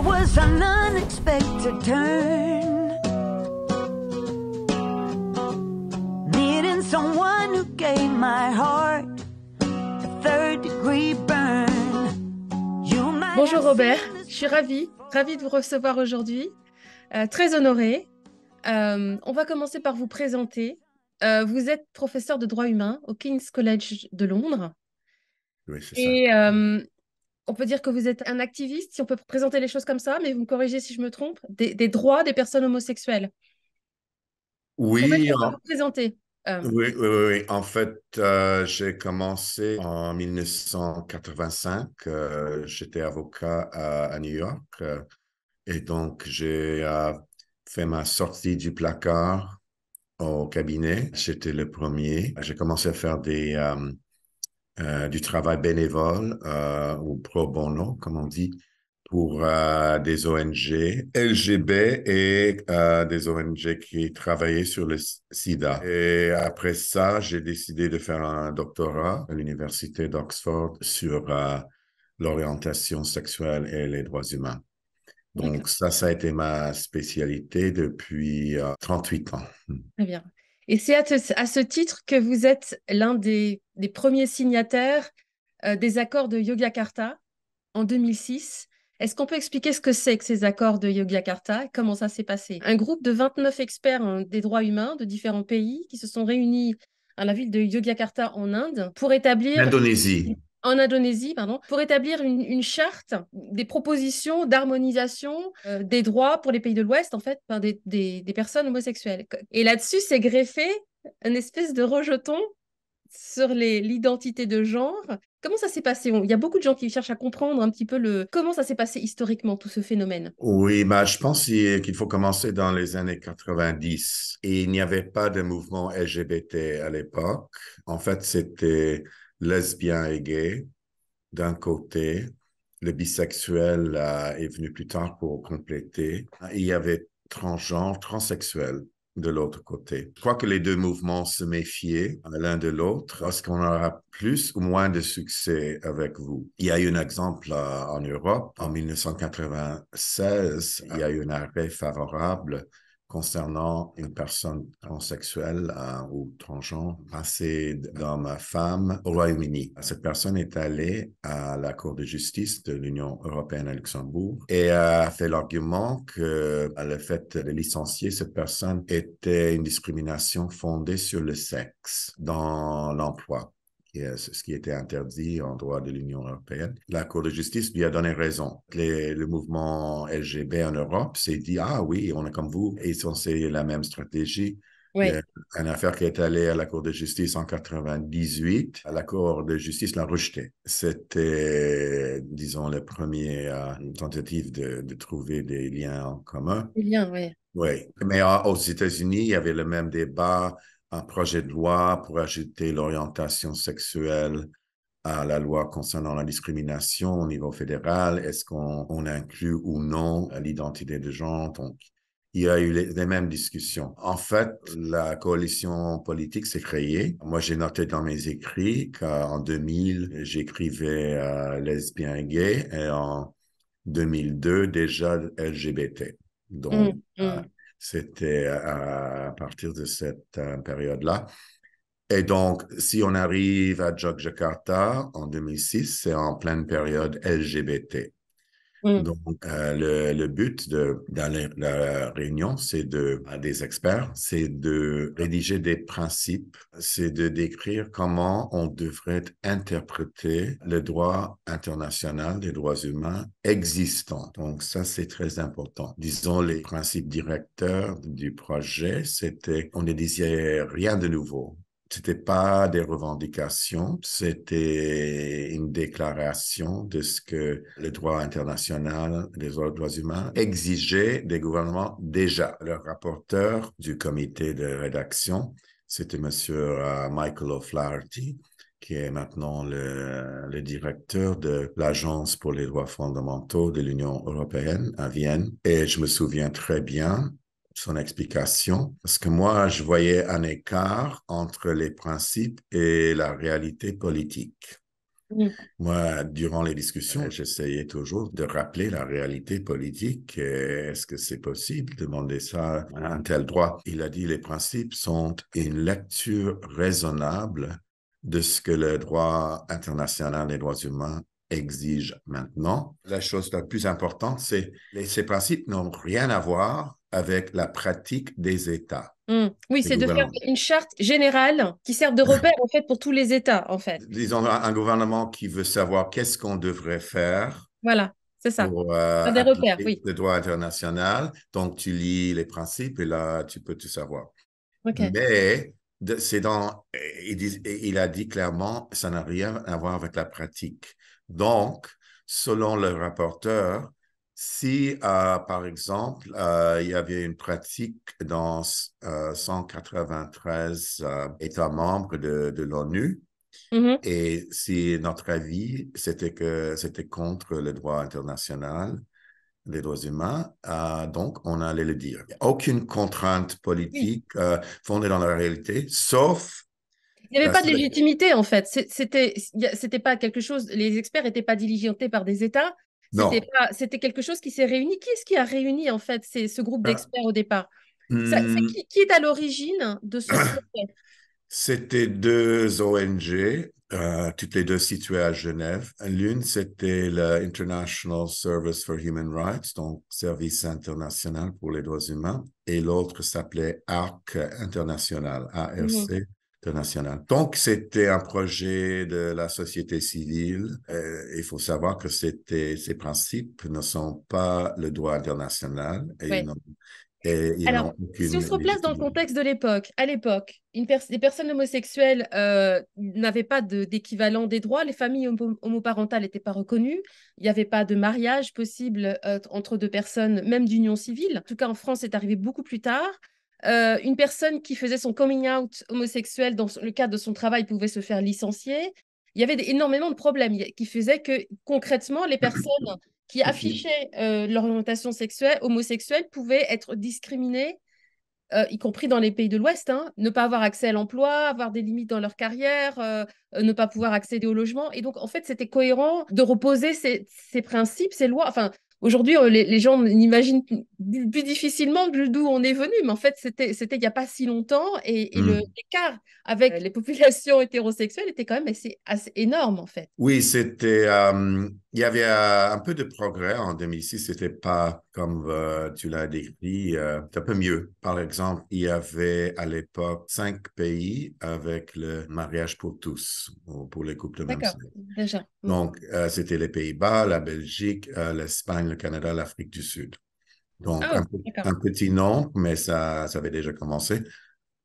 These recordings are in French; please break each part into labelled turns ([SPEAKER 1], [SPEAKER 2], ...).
[SPEAKER 1] Bonjour
[SPEAKER 2] Robert, je suis ravie, ravie de vous recevoir aujourd'hui. Euh, très honorée. Euh, on va commencer par vous présenter. Euh, vous êtes professeur de droit humain au King's College de Londres. Oui, c'est ça on peut dire que vous êtes un activiste, si on peut présenter les choses comme ça, mais vous me corrigez si je me trompe, des, droits des personnes homosexuelles.
[SPEAKER 3] Oui. En...
[SPEAKER 2] Euh?
[SPEAKER 3] Oui, En fait, euh, j'ai commencé en 1985. Euh, j'étais avocat à, à, New York. et donc, j'ai fait ma sortie du placard au cabinet. J'étais le premier. J'ai commencé à faire des euh, du travail bénévole euh, ou pro bono, comme on dit, pour euh, des ONG LGB et des ONG qui travaillaient sur le sida. Et après ça, j'ai décidé de faire un doctorat à l'Université d'Oxford sur l'orientation sexuelle et les droits humains. Donc ça, ça a été ma spécialité depuis 38 ans.
[SPEAKER 2] Très bien. Et c'est à, ce titre que vous êtes l'un des, premiers signataires euh, des accords de Yogyakarta en 2006. Est-ce qu'on peut expliquer ce que c'est que ces accords de Yogyakarta et comment ça s'est passé Un groupe de 29 experts des droits humains de différents pays qui se sont réunis à la ville de Yogyakarta en Inde pour établir... L'Indonésie en Indonésie, pardon, pour établir une, charte des propositions d'harmonisation euh, des droits pour les pays de l'Ouest, en fait, par des, personnes homosexuelles. Et là-dessus, c'est greffé une espèce de rejeton sur l'identité de genre. Comment ça s'est passé Il y a beaucoup de gens qui cherchent à comprendre un petit peu le comment ça s'est passé historiquement, tout ce phénomène.
[SPEAKER 3] Oui, bah, je pense qu'il faut commencer dans les années 90. Et il n'y avait pas de mouvement LGBT à l'époque. En fait, c'était lesbiens et gays d'un côté, le bisexuel euh, est venu plus tard pour compléter. il y avait transgenre, transsexuel de l'autre côté. Je crois que les deux mouvements se méfiaient euh, l'un de l'autre. Est-ce qu'on aura plus ou moins de succès avec vous? Il y a eu un exemple euh, en Europe. En 1996, il y a eu un arrêt favorable concernant une personne transsexuelle euh, ou transgenre passée dans ma femme au Royaume-Uni. Cette personne est allée à la Cour de justice de l'Union européenne à Luxembourg et a fait l'argument que euh, le fait de licencier cette personne était une discrimination fondée sur le sexe dans l'emploi ce qui était interdit en droit de l'Union européenne. La Cour de justice lui a donné raison. le mouvement LGB en Europe s'est dit, ah oui, on est comme vous, et c'est la même stratégie. Une affaire qui est allée à la Cour de justice en 98, la Cour de justice l'a rejetée. C'était, disons, la première euh, tentative de, de, trouver des liens en commun. Des liens, oui. Oui, mais euh, aux États-Unis, il y avait le même débat un projet de loi pour ajouter l'orientation sexuelle à la loi concernant la discrimination au niveau fédéral. Est-ce qu'on inclut ou non l'identité de genre Donc, il y a eu les, mêmes discussions. En fait, la coalition politique s'est créée. Moi, j'ai noté dans mes écrits qu'en 2000, j'écrivais lesbien et gay et en 2002, déjà LGBT. Donc, mmh, euh, mmh. C'était euh, à, partir de cette euh, période-là. Et donc, si on arrive à Jogjakarta en 2006, c'est en pleine période LGBT. Mm. Donc, euh, le, le, but de, dans la, réunion, c'est de, à des experts, c'est de rédiger des principes, c'est de décrire comment on devrait interpréter le droit international des droits humains existants. Donc, ça, c'est très important. Disons, les principes directeurs du projet, c'était, on ne disait rien de nouveau c'était pas des revendications, c'était une déclaration de ce que le droit international des droits humains exigeait des gouvernements déjà. Le rapporteur du comité de rédaction, c'était Monsieur euh, Michael O'Flaherty, qui est maintenant le, le directeur de l'Agence pour les droits fondamentaux de l'Union européenne à Vienne. Et je me souviens très bien son explication, parce que moi, je voyais un écart entre les principes et la réalité politique. Moi, durant les discussions, j'essayais toujours de rappeler la réalité politique. Est-ce que c'est possible de Demander ça à un tel droit. Il a dit les principes sont une lecture raisonnable de ce que le droit international des droits humains exige maintenant. La chose la plus importante, c'est que ces principes n'ont rien à voir avec la pratique des États.
[SPEAKER 2] Hmm. Oui, c'est de faire une charte générale qui serve de repère en fait pour tous les États en fait.
[SPEAKER 3] Disons un gouvernement qui veut savoir qu'est-ce qu'on devrait faire.
[SPEAKER 2] Voilà. C'est ça.
[SPEAKER 3] Pour, euh, des repères, oui. Le droit international. Donc, tu lis les principes et là, tu peux tout savoir. Mais c'est dans, il, il, a dit clairement, ça n'a rien à voir avec la pratique. Donc, selon le rapporteur, si, euh, par exemple, euh, il y avait une pratique dans 193 euh, États membres de, l'ONU, mm-hmm. et si notre avis, c'était que c'était contre le droit international des droits humains, donc on allait le dire. Aucune contrainte politique fondée dans la réalité, sauf
[SPEAKER 2] il n'y avait bah, pas de légitimité, en fait. C'était, c'était pas quelque chose. Les experts n'étaient pas diligentés par des États. C'était quelque chose qui s'est réuni. Qui est-ce qui a réuni, en fait, c'est ce groupe bah. d'experts au départ mmh. qui, est à l'origine de ce projet
[SPEAKER 3] C'était deux ONG, euh, toutes les deux situées à Genève. L'une, c'était le International Service for Human Rights, donc Service international pour les droits humains, et l'autre s'appelait ARC International, ARC. Mmh national Donc, c'était un projet de la société civile. Euh, il faut savoir que ces principes ne sont pas le droit international. Et Et Alors, si on se replace
[SPEAKER 2] dans le contexte de l'époque, à l'époque, les personnes homosexuelles euh, n'avaient pas d'équivalent des droits, les familles homoparentales n'étaient pas reconnues, il n'y avait pas de mariage possible euh, entre deux personnes, même d'union civile. En tout cas, en France, c'est arrivé beaucoup plus tard. Euh, une personne qui faisait son coming out homosexuel dans le cadre de son travail pouvait se faire licencier. Il y avait énormément de problèmes qui faisaient que concrètement, les personnes qui affichaient euh, leur orientation sexuelle homosexuelle pouvaient être discriminées, euh, y compris dans les pays de l'Ouest, hein. ne pas avoir accès à l'emploi, avoir des limites dans leur carrière, ne pas pouvoir accéder au logement. Et donc, en fait, c'était cohérent de reposer ces, ces principes, ces lois, enfin, Aujourd'hui, euh, les, gens n'imaginent plus, difficilement d'où on est venu, mais en fait, c'était il n'y a pas si longtemps et, hmm. l'écart avec euh, les populations hétérosexuelles était quand même assez, assez énorme, en fait.
[SPEAKER 3] Oui, c'était euh, il y avait euh, un peu de progrès en 2006. C'était pas comme euh, tu l'as décrit, euh, un peu mieux. Par exemple, il y avait à l'époque cinq pays avec le mariage pour tous, pour les couples de même déjà. Mm. Donc, c'était les Pays-Bas, la Belgique, l'Espagne, le Canada, l'Afrique du Sud. Donc, ah, un, petit nom, mais ça, ça avait déjà commencé.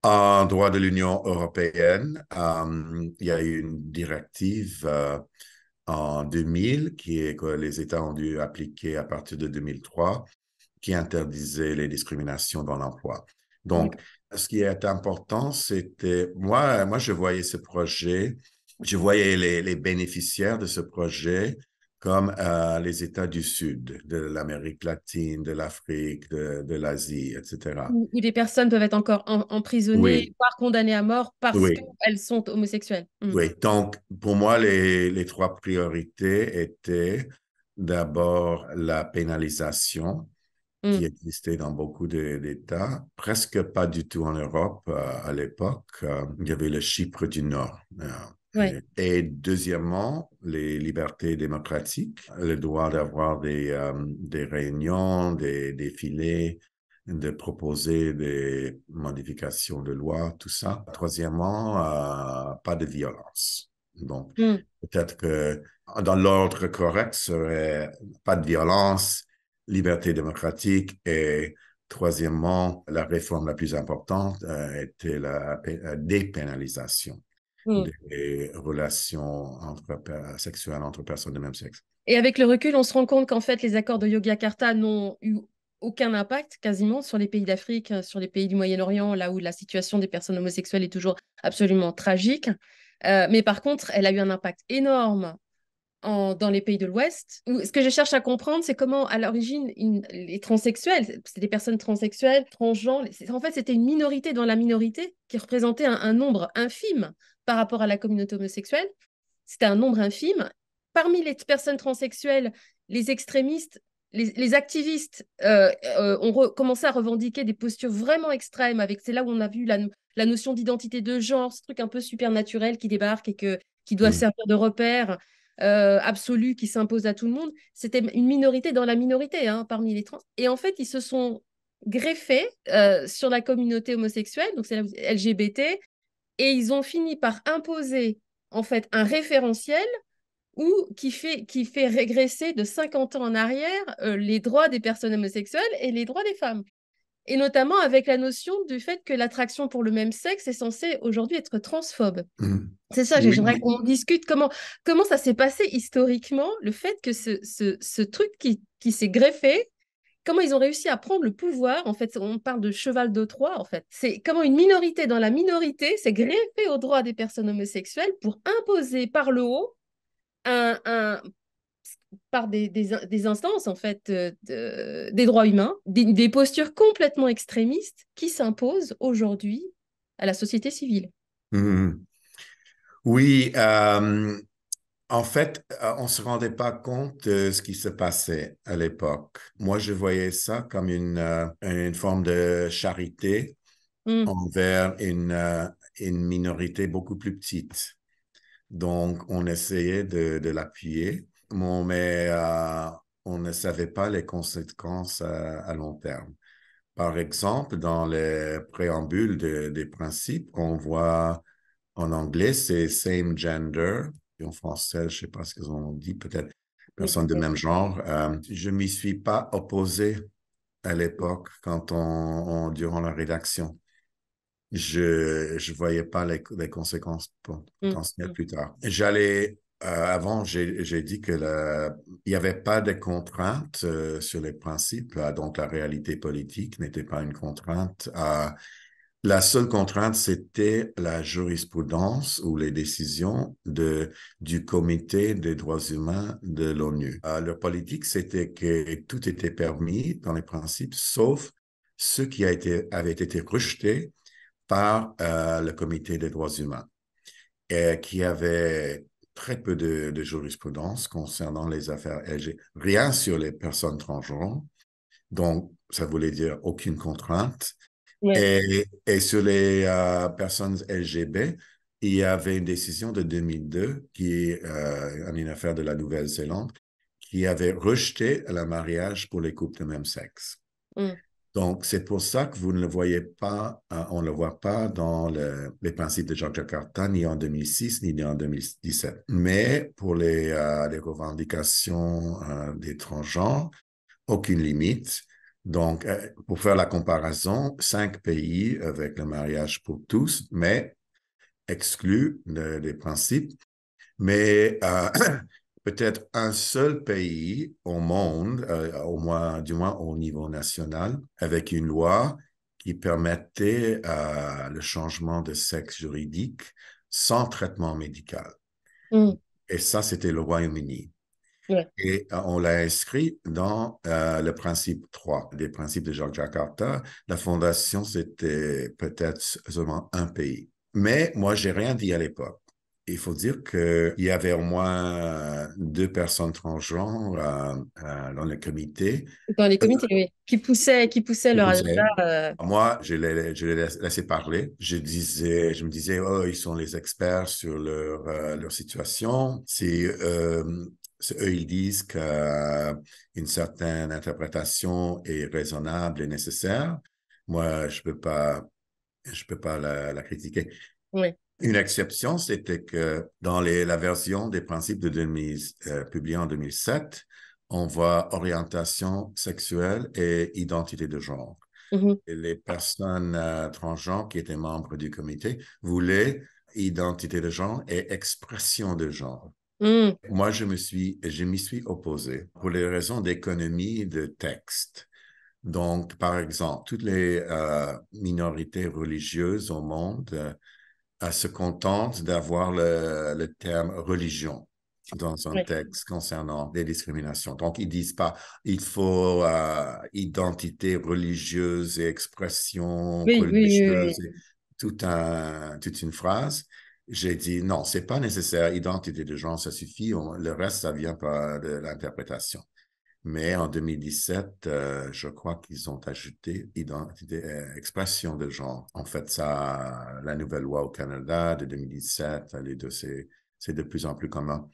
[SPEAKER 3] En droit de l'Union européenne, il y a eu une directive en 2000, qui est que les États ont dû appliquer à partir de 2003, qui interdisait les discriminations dans l'emploi. Donc, ce qui est important, c'était, moi, moi, je voyais ce projet, je voyais les, les bénéficiaires de ce projet comme euh, les États du Sud, de l'Amérique latine, de l'Afrique, de, l'Asie, etc. Où,
[SPEAKER 2] des personnes peuvent être encore emprisonnées, voire condamnées à mort parce qu'elles sont homosexuelles. Mmh. Oui,
[SPEAKER 3] donc pour moi, les, trois priorités étaient d'abord la pénalisation mmh. qui existait dans beaucoup d'États, presque pas du tout en Europe euh, à l'époque. Euh, il y avait le Chypre du Nord euh, et deuxièmement, les libertés démocratiques, le droit d'avoir euh, des, réunions, des, défilés, de proposer des modifications de loi, tout ça. Troisièmement, euh, pas de violence. Donc, hmm. peut-être que dans l'ordre correct serait pas de violence, liberté démocratique et troisièmement, la réforme la plus importante était la dépénalisation mm. des relations entre, sexuelles entre personnes de même sexe.
[SPEAKER 2] Et avec le recul, on se rend compte qu'en fait, les accords de Yogyakarta n'ont eu aucun impact quasiment sur les pays d'Afrique, euh, sur les pays du Moyen-Orient, là où la situation des personnes homosexuelles est toujours absolument tragique. Euh, mais par contre, elle a eu un impact énorme dans les pays de l'Ouest. Ce que je cherche à comprendre, c'est comment, à l'origine, les transsexuels, c'est des personnes transsexuelles, transgenres, en fait, c'était une minorité dans la minorité qui représentait un nombre infime par rapport à la communauté homosexuelle. C'était un nombre infime. Parmi les personnes transsexuelles, les extrémistes, les, activistes euh, euh, ont commencé à revendiquer des postures vraiment extrêmes. Avec c'est là où on a vu la, notion d'identité de genre, ce truc un peu supernaturel qui débarque et que, qui doit mm. servir de repère. Euh, absolu qui s'impose à tout le monde. C'était une minorité dans la minorité hein, parmi les trans. Et en fait, ils se sont greffés sur la communauté homosexuelle, donc c'est LGBT, et ils ont fini par imposer en fait un référentiel qui fait, qui fait régresser de 50 ans en arrière euh, les droits des personnes homosexuelles et les droits des femmes. Et notamment avec la notion du fait que l'attraction pour le même sexe est censée aujourd'hui être transphobe. Mmh. C'est ça, j'aimerais qu'on discute comment, comment ça s'est passé historiquement, le fait que ce, ce truc qui, qui s'est greffé comment ils ont réussi à prendre le pouvoir. En fait, on parle de cheval de Troie, en fait. C'est comment une minorité dans la minorité s'est greffée aux droits des personnes homosexuelles pour imposer par le haut un, par des, instances, en fait, euh, des droits humains, des, postures complètement extrémistes qui s'imposent aujourd'hui à la société civile.
[SPEAKER 3] Mmh. Oui, euh, en fait, euh, on ne se rendait pas compte de ce qui se passait à l'époque. Moi, je voyais ça comme une, euh, une forme de charité hmm. envers une, euh, une minorité beaucoup plus petite. Donc, on essayait de, de l'appuyer, mais on ne savait pas les conséquences à, long terme. Par exemple, dans les préambules des principes on voit en anglais, c'est same gender, en français, je ne sais pas ce qu'ils ont dit, peut-être personnes du même genre. Euh, je ne m'y suis pas opposé à l'époque quand on, durant la rédaction. Je ne voyais pas les, conséquences potentielles mm mmh. plus tard. J'allais euh, avant, j'ai dit que il n'y avait pas de contraintes euh, sur les principes, donc la réalité politique n'était pas une contrainte à la seule contrainte, c'était la jurisprudence ou les décisions du Comité des droits humains de l'ONU. Euh, leur politique, c'était que tout était permis dans les principes, sauf ce qui a été, avait été rejeté par euh, le Comité des droits humains, et qui avait très peu de, de jurisprudence concernant les affaires LG. Rien sur les personnes transgenres, donc ça voulait dire aucune contrainte et, sur les euh, personnes LGB, il y avait une décision de 2002 qui est euh, une affaire de la Nouvelle-Zélande qui avait rejeté le mariage pour les couples de même sexe. Mm. Donc, c'est pour ça que vous ne le voyez pas, euh, on ne le voit pas dans les principes de Jacques Jakarta, ni en 2006, ni en 2017. Mais pour les, les revendications des transgenres, aucune limite. Donc, euh, pour faire la comparaison, cinq pays avec le mariage pour tous, mais exclus des principes. Mais euh, peut-être un seul pays au monde, euh, au moins, du moins au niveau national, avec une loi qui permettait le changement de sexe juridique sans traitement médical. Mm. Et ça, c'était le Royaume-Uni. Et euh, on l'a inscrit dans euh, le principe 3 des principes de jacques La fondation, c'était peut-être seulement un pays. Mais moi, j'ai rien dit à l'époque. Il faut dire qu'il y avait au moins deux personnes transgenres euh, dans le comité.
[SPEAKER 2] Dans les comités, oui. Qui poussaient, qui poussaient leur agenda.
[SPEAKER 3] Moi, je les, je les laissais parler. Je, disais, je me disais, oh, ils sont les experts sur leur, leur situation. C'est eux, ils disent qu'une euh, certaine interprétation est raisonnable et nécessaire. Moi, je ne peux pas, je peux pas la, critiquer. Oui. Une exception, c'était que dans la version des principes de 2000, euh, publiée en 2007, on voit orientation sexuelle et identité de genre. Mm-hmm. les personnes euh, transgenres qui étaient membres du comité voulaient identité de genre et expression de genre. Mm. Moi, je me suis, je m'y suis opposé pour les raisons d'économie de texte. Donc, par exemple, toutes les euh, minorités religieuses au monde euh, se contentent d'avoir le, terme religion dans un texte concernant les discriminations. Donc, ils disent pas il faut euh, identité religieuse et expression religieuse, toute une phrase j'ai dit non, c'est pas nécessaire. Identité de genre, ça suffit. le reste, ça vient pas de l'interprétation. Mais en 2017, euh, je crois qu'ils ont ajouté identité, euh, expression de genre. En fait, ça, la nouvelle loi au Canada de 2017, les deux, c'est de plus en plus commun.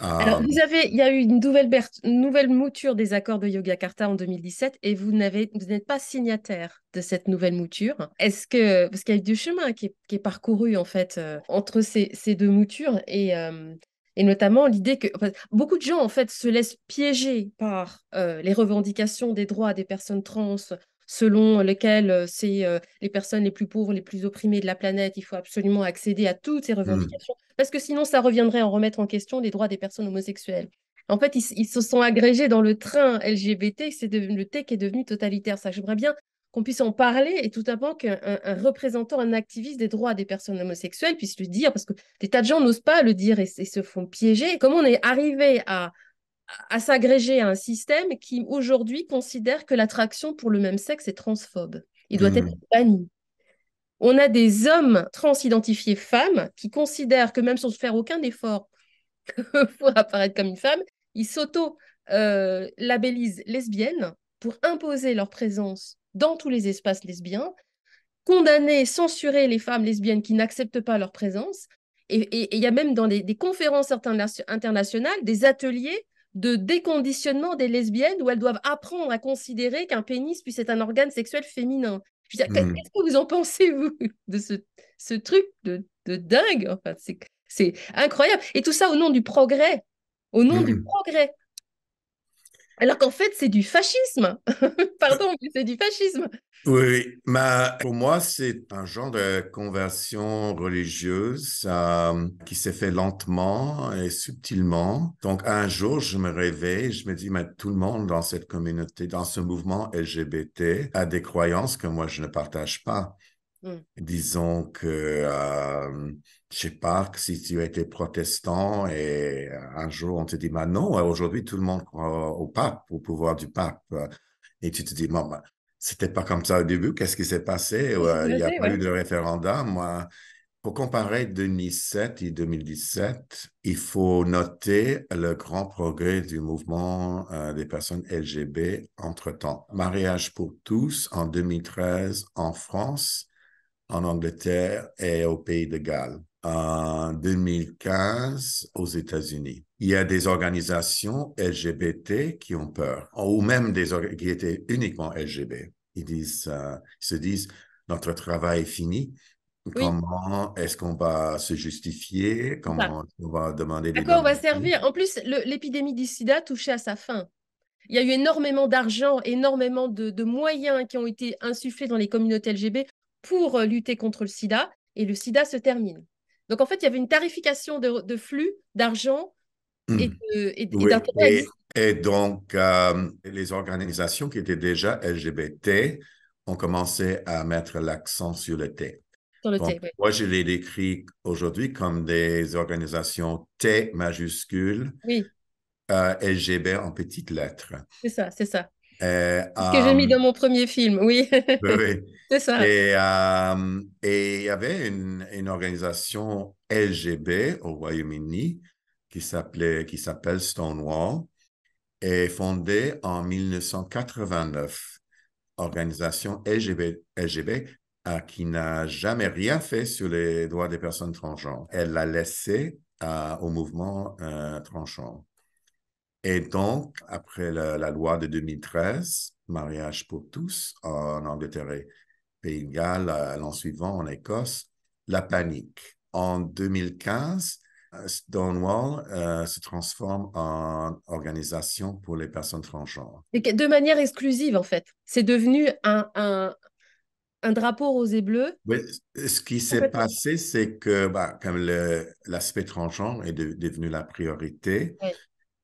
[SPEAKER 3] Alors, euh, vous
[SPEAKER 2] avez, il y a eu une nouvelle, nouvelle mouture des accords de Yogyakarta en 2017 et vous n'êtes pas signataire de cette nouvelle mouture. Est-ce que, parce qu'il y a eu du chemin qui est, parcouru en fait euh, entre ces, deux moutures et, euh, notamment l'idée que beaucoup de gens en fait se laissent piéger par les revendications des droits des personnes trans, selon lequel c'est les personnes les plus pauvres, les plus opprimées de la planète, il faut absolument accéder à toutes ces mmh. revendications, parce que sinon ça reviendrait en remettre en question les droits des personnes homosexuelles. En fait, ils, se sont agrégés dans le train LGBT, c'est le T qui est devenu totalitaire. Ça, j'aimerais bien qu'on puisse en parler et tout d'abord qu'un représentant, un activiste des droits des personnes homosexuelles puisse le dire, parce que des tas de gens n'osent pas le dire et se font piéger. Comment on est arrivé à à s'agréger à un système qui aujourd'hui considère que l'attraction pour le même sexe est transphobe. Il doit mmh. être banni. On a des hommes transidentifiés femmes qui considèrent que même sans faire aucun effort pour apparaître comme une femme, ils s'auto-labellisent euh, lesbiennes pour imposer leur présence dans tous les espaces lesbiens, condamner, censurer les femmes lesbiennes qui n'acceptent pas leur présence. Et il y a même dans des conférences internationales des ateliers de déconditionnement des lesbiennes où elles doivent apprendre à considérer qu'un pénis puisse être un organe sexuel féminin. qu'est-ce hmm. que vous en pensez, vous, de ce, truc de, dingue enfin, C'est incroyable. Et tout ça au nom du progrès. Au nom du hmm. progrès. Alors qu'en fait, c'est du fascisme. Pardon, mais c'est du fascisme.
[SPEAKER 3] Oui, mais pour moi, c'est un genre de conversion religieuse euh, qui s'est fait lentement et subtilement. Donc, un jour, je me réveille, je me dis, mais tout le monde dans cette communauté, dans ce mouvement LGBT, a des croyances que moi, je ne partage pas. Mm. Disons que, euh, je sais pas, si tu étais protestant et euh, un jour on te dit, bah non, euh, aujourd'hui tout le monde croit au pape, au pouvoir du pape. Et tu te dis, bon, bah, c'était pas comme ça au début, qu'est-ce qui s'est passé? il n'y a pas eu de référendum. Pour comparer 2007 et 2017, il faut noter le grand progrès du mouvement euh, des personnes LGB entre-temps. Mariage pour tous en 2013 en France en Angleterre et au Pays de Galles. En 2015, aux États-Unis. Il y a des organisations LGBT qui ont peur, ou même des qui étaient uniquement LGBT. Ils, disent, euh, se disent, notre travail est fini, Comment est-ce qu'on va se justifier Comment bah, on va demander des À quoi on va servir
[SPEAKER 2] En plus, l'épidémie du sida touchait à sa fin. Il y a eu énormément d'argent, énormément de, de, moyens qui ont été insufflés dans les communautés LGBT pour euh, lutter contre le sida et le sida se termine. Donc en fait, il y avait une tarification de, flux d'argent et, hmm. d'intérêt. et,
[SPEAKER 3] donc, euh, les organisations qui étaient déjà LGBT ont commencé à mettre l'accent sur le T. Sur Moi, je les décris aujourd'hui comme des organisations T majuscules euh, LGB LGBT en petites lettres.
[SPEAKER 2] C'est ça, c'est ça.
[SPEAKER 3] ce que j'ai mis dans
[SPEAKER 2] mon premier film, oui.
[SPEAKER 3] ça. Et, euh, et, il y avait une, organisation LGB au Royaume-Uni qui s'appelait, qui s'appelle Stonewall et fondée en 1989. Organisation LGB, LGB euh, qui n'a jamais rien fait sur les droits des personnes transgenres. Elle l'a laissé euh, au mouvement transgenre. Et donc, après la, loi de 2013, mariage pour tous en Angleterre Pays de Galles, euh, l'an suivant en Écosse, la panique. En 2015, euh, Stonewall euh, se transforme en organisation pour les personnes transgenres.
[SPEAKER 2] Et de manière exclusive, en fait. C'est devenu un, un, drapeau rose et bleu.
[SPEAKER 3] ce qui s'est passé, c'est que bah, comme l'aspect transgenre est devenu la priorité,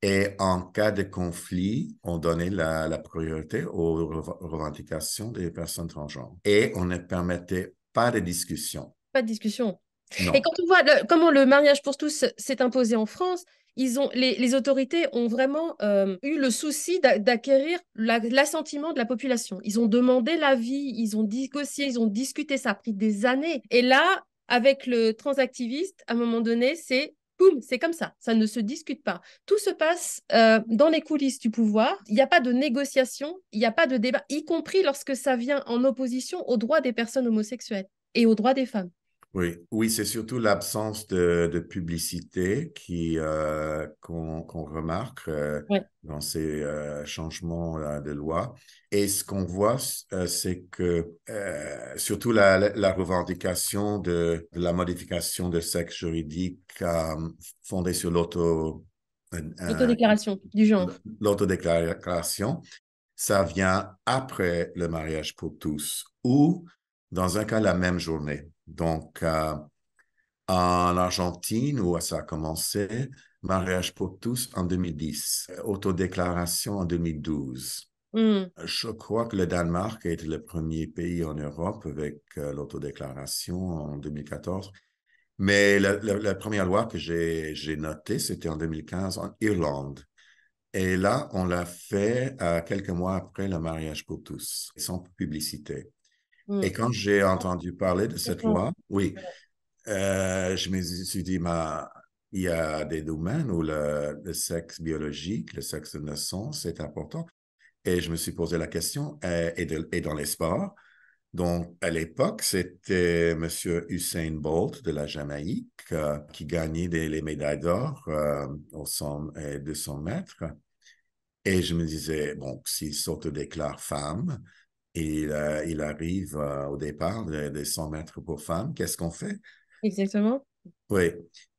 [SPEAKER 3] et en cas de conflit, on donnait la, priorité aux revendications des personnes transgenres. Et on ne permettait pas de discussion.
[SPEAKER 2] Pas de discussion. Et quand on voit comment le mariage pour tous s'est imposé en France, ils ont, les, autorités ont vraiment euh, eu le souci d'acquérir l'assentiment de la population. Ils ont demandé l'avis, ils ont négocié, ils ont discuté, ça a pris des années. Et là, avec le transactiviste, à un moment donné, c'est c'est comme ça, ça ne se discute pas. Tout se passe euh, dans les coulisses du pouvoir, il n'y a pas de négociation, il n'y a pas de débat, y compris lorsque ça vient en opposition aux droits des personnes homosexuelles et aux droits des femmes.
[SPEAKER 3] Oui, c'est surtout l'absence de, publicité qui, euh, qu'on, remarque euh, dans ces euh, changements de loi. Et ce qu'on voit, c'est que surtout la, revendication de, la modification de sexe juridique fondée sur l'auto...
[SPEAKER 2] L'autodéclaration du genre.
[SPEAKER 3] L'autodéclaration, ça vient après le mariage pour tous ou dans un cas la même journée. Donc, euh, en Argentine, où ça a commencé, Mariage pour tous en 2010, autodéclaration en 2012. Hmm. Je crois que le Danemark a été le premier pays en Europe avec euh, l'autodéclaration en 2014. Mais la, première loi que j'ai notée, c'était en 2015 en Irlande. Et là, on l'a fait euh, quelques mois après le mariage pour tous, sans publicité. Et mm. quand j'ai entendu parler de cette loi, oui, euh, je me suis dit, ma, il y a des domaines où le, sexe biologique, le sexe de naissance est important. Et je me suis posé la question, et, dans les sports. Donc, à l'époque, c'était M. Usain Bolt de la Jamaïque euh, qui gagnait les médailles d'or euh, au 100 et 200 mètres. Et je me disais, bon, s'il s'autodéclare femme, il arrive euh, au départ des 100 mètres pour femmes. Qu'est-ce qu'on fait?
[SPEAKER 2] Exactement.
[SPEAKER 3] Oui.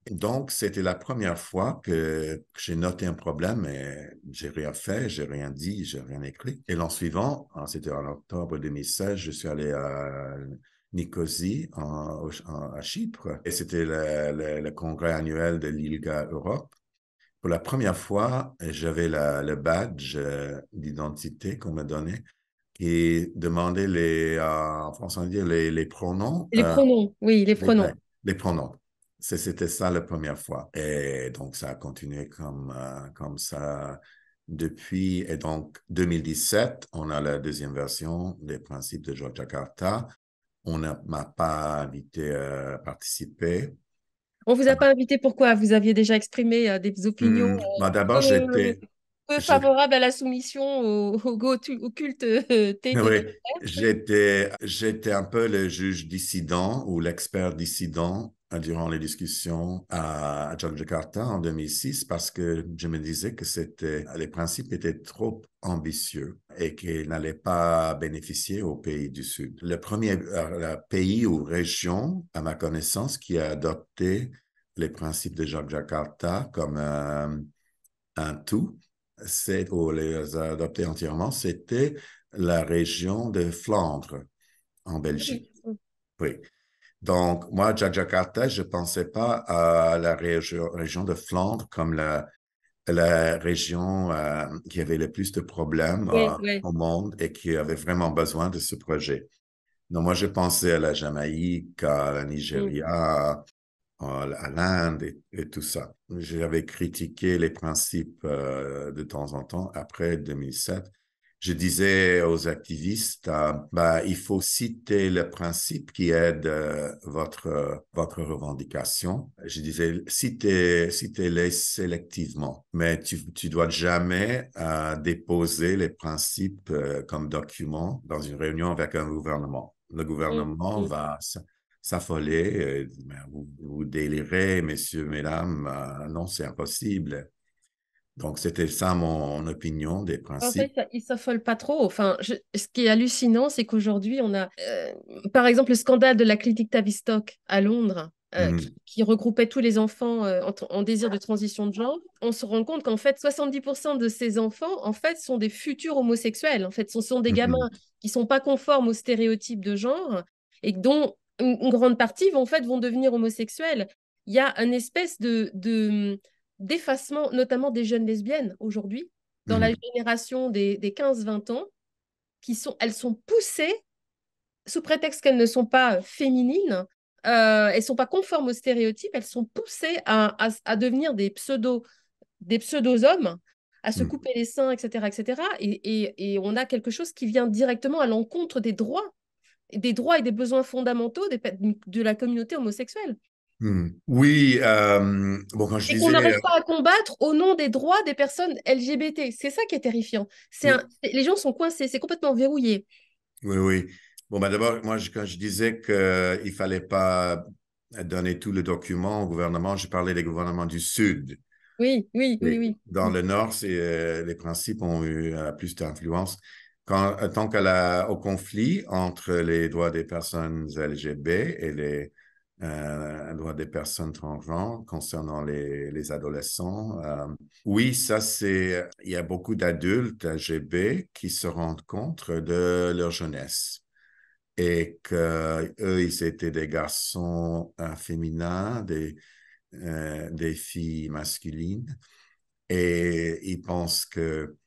[SPEAKER 3] Donc, c'était la première fois que j'ai noté un problème et j'ai rien fait, j'ai rien dit, j'ai rien écrit. Et l'an suivant, c'était en octobre 2016, je suis allé à Nicosie, en, à Chypre, et c'était le, le, congrès annuel de l'ILGA Europe. Pour la première fois, j'avais le badge euh, d'identité qu'on m'a donné qui demandait les, en on dit les, pronoms. Les euh, pronoms, oui, les pronoms. Les, pronoms. C'était ça la première fois. Et donc, ça a continué comme, euh, comme ça depuis. Et donc, 2017, on a la deuxième version des principes de Georgia On ne m'a pas invité euh, à participer.
[SPEAKER 2] On vous a ah pas invité pourquoi Vous aviez déjà exprimé des hmm, opinions.
[SPEAKER 3] Bah, d'abord, j'étais
[SPEAKER 2] peu favorable à la soumission au, au, culte euh,
[SPEAKER 3] J'étais, j'étais un peu le juge dissident ou l'expert dissident euh, durant les discussions à Jakarta en 2006 parce que je me disais que c'était, les principes étaient trop ambitieux et qu'ils n'allaient pas bénéficier aux pays du Sud. Le premier euh, pays ou région, à ma connaissance, qui a adopté les principes de Jakarta comme euh, un tout, ou les adopter entièrement, c'était la région de Flandre, en ah Belgique. Oui. Donc, moi, Jakarta, je ne pensais pas à la région, de Flandre comme la, la région euh, qui avait le plus de problèmes euh, au monde et qui avait vraiment besoin de ce projet. Donc, moi, je pensais à la Jamaïque, à la mm. Nigeria, euh, à l'Inde et, tout ça. J'avais critiqué les principes euh, de temps en temps après 2007. Je disais aux activistes, euh, bah, il faut citer le principe qui aide votre, votre revendication. Je disais, citez-les sélectivement, mais tu, ne dois jamais déposer les principes comme document dans une réunion avec un gouvernement le gouvernement mm, mm. va s'affoler, euh, ben, vous, délirez, messieurs, mesdames, euh, non, c'est impossible. Donc, c'était ça mon opinion des principes. En
[SPEAKER 2] fait, ils s'affolent pas trop. Enfin, ce qui est hallucinant, c'est qu'aujourd'hui, on a, euh, par exemple, le scandale de la clinique Tavistock à Londres, mmh. qui, regroupait tous les enfants en, désir de transition de genre, on se rend compte qu'en fait, 70% de ces enfants, en fait, sont des futurs homosexuels. En fait, ce sont des mmh gamins qui qui sont pas conformes aux stéréotypes de genre et dont une grande partie vont, en fait, vont devenir homosexuels. Il y a une espèce de d'effacement, notamment des jeunes lesbiennes aujourd'hui, dans la mmh. génération des, des 15-20 ans, qui sont, elles sont poussées sous prétexte qu'elles ne sont pas euh, féminines, euh, elles ne sont pas conformes aux stéréotypes, elles sont poussées à, devenir des pseudo des pseudo-hommes, à se mmh. couper les seins, etc. etc. et on a quelque chose qui vient directement à l'encontre des droits des droits et des besoins fondamentaux de la communauté homosexuelle.
[SPEAKER 3] Hmm. Oui, euh, bon, quand je et disais... qu'on n'arrive euh,
[SPEAKER 2] pas à combattre au nom des droits des personnes LGBT. C'est ça qui est terrifiant. Les gens sont coincés, c'est complètement verrouillé.
[SPEAKER 3] Oui, oui. Bon, bah, d'abord, moi, quand je disais qu'il euh, ne fallait pas donner tout le document au gouvernement, je parlais des gouvernements du Sud.
[SPEAKER 2] Oui, oui, oui, oui.
[SPEAKER 3] Dans le Nord, les principes ont eu plus d'influence. Euh, tant qu'à au conflit entre les droits des personnes LGB et les euh, droits des personnes transgenres concernant les, adolescents. Euh, oui, ça c'est, il y a beaucoup d'adultes LGB qui se rendent compte de leur jeunesse et que eux ils étaient des garçons féminins, des des filles masculines et ils pensent que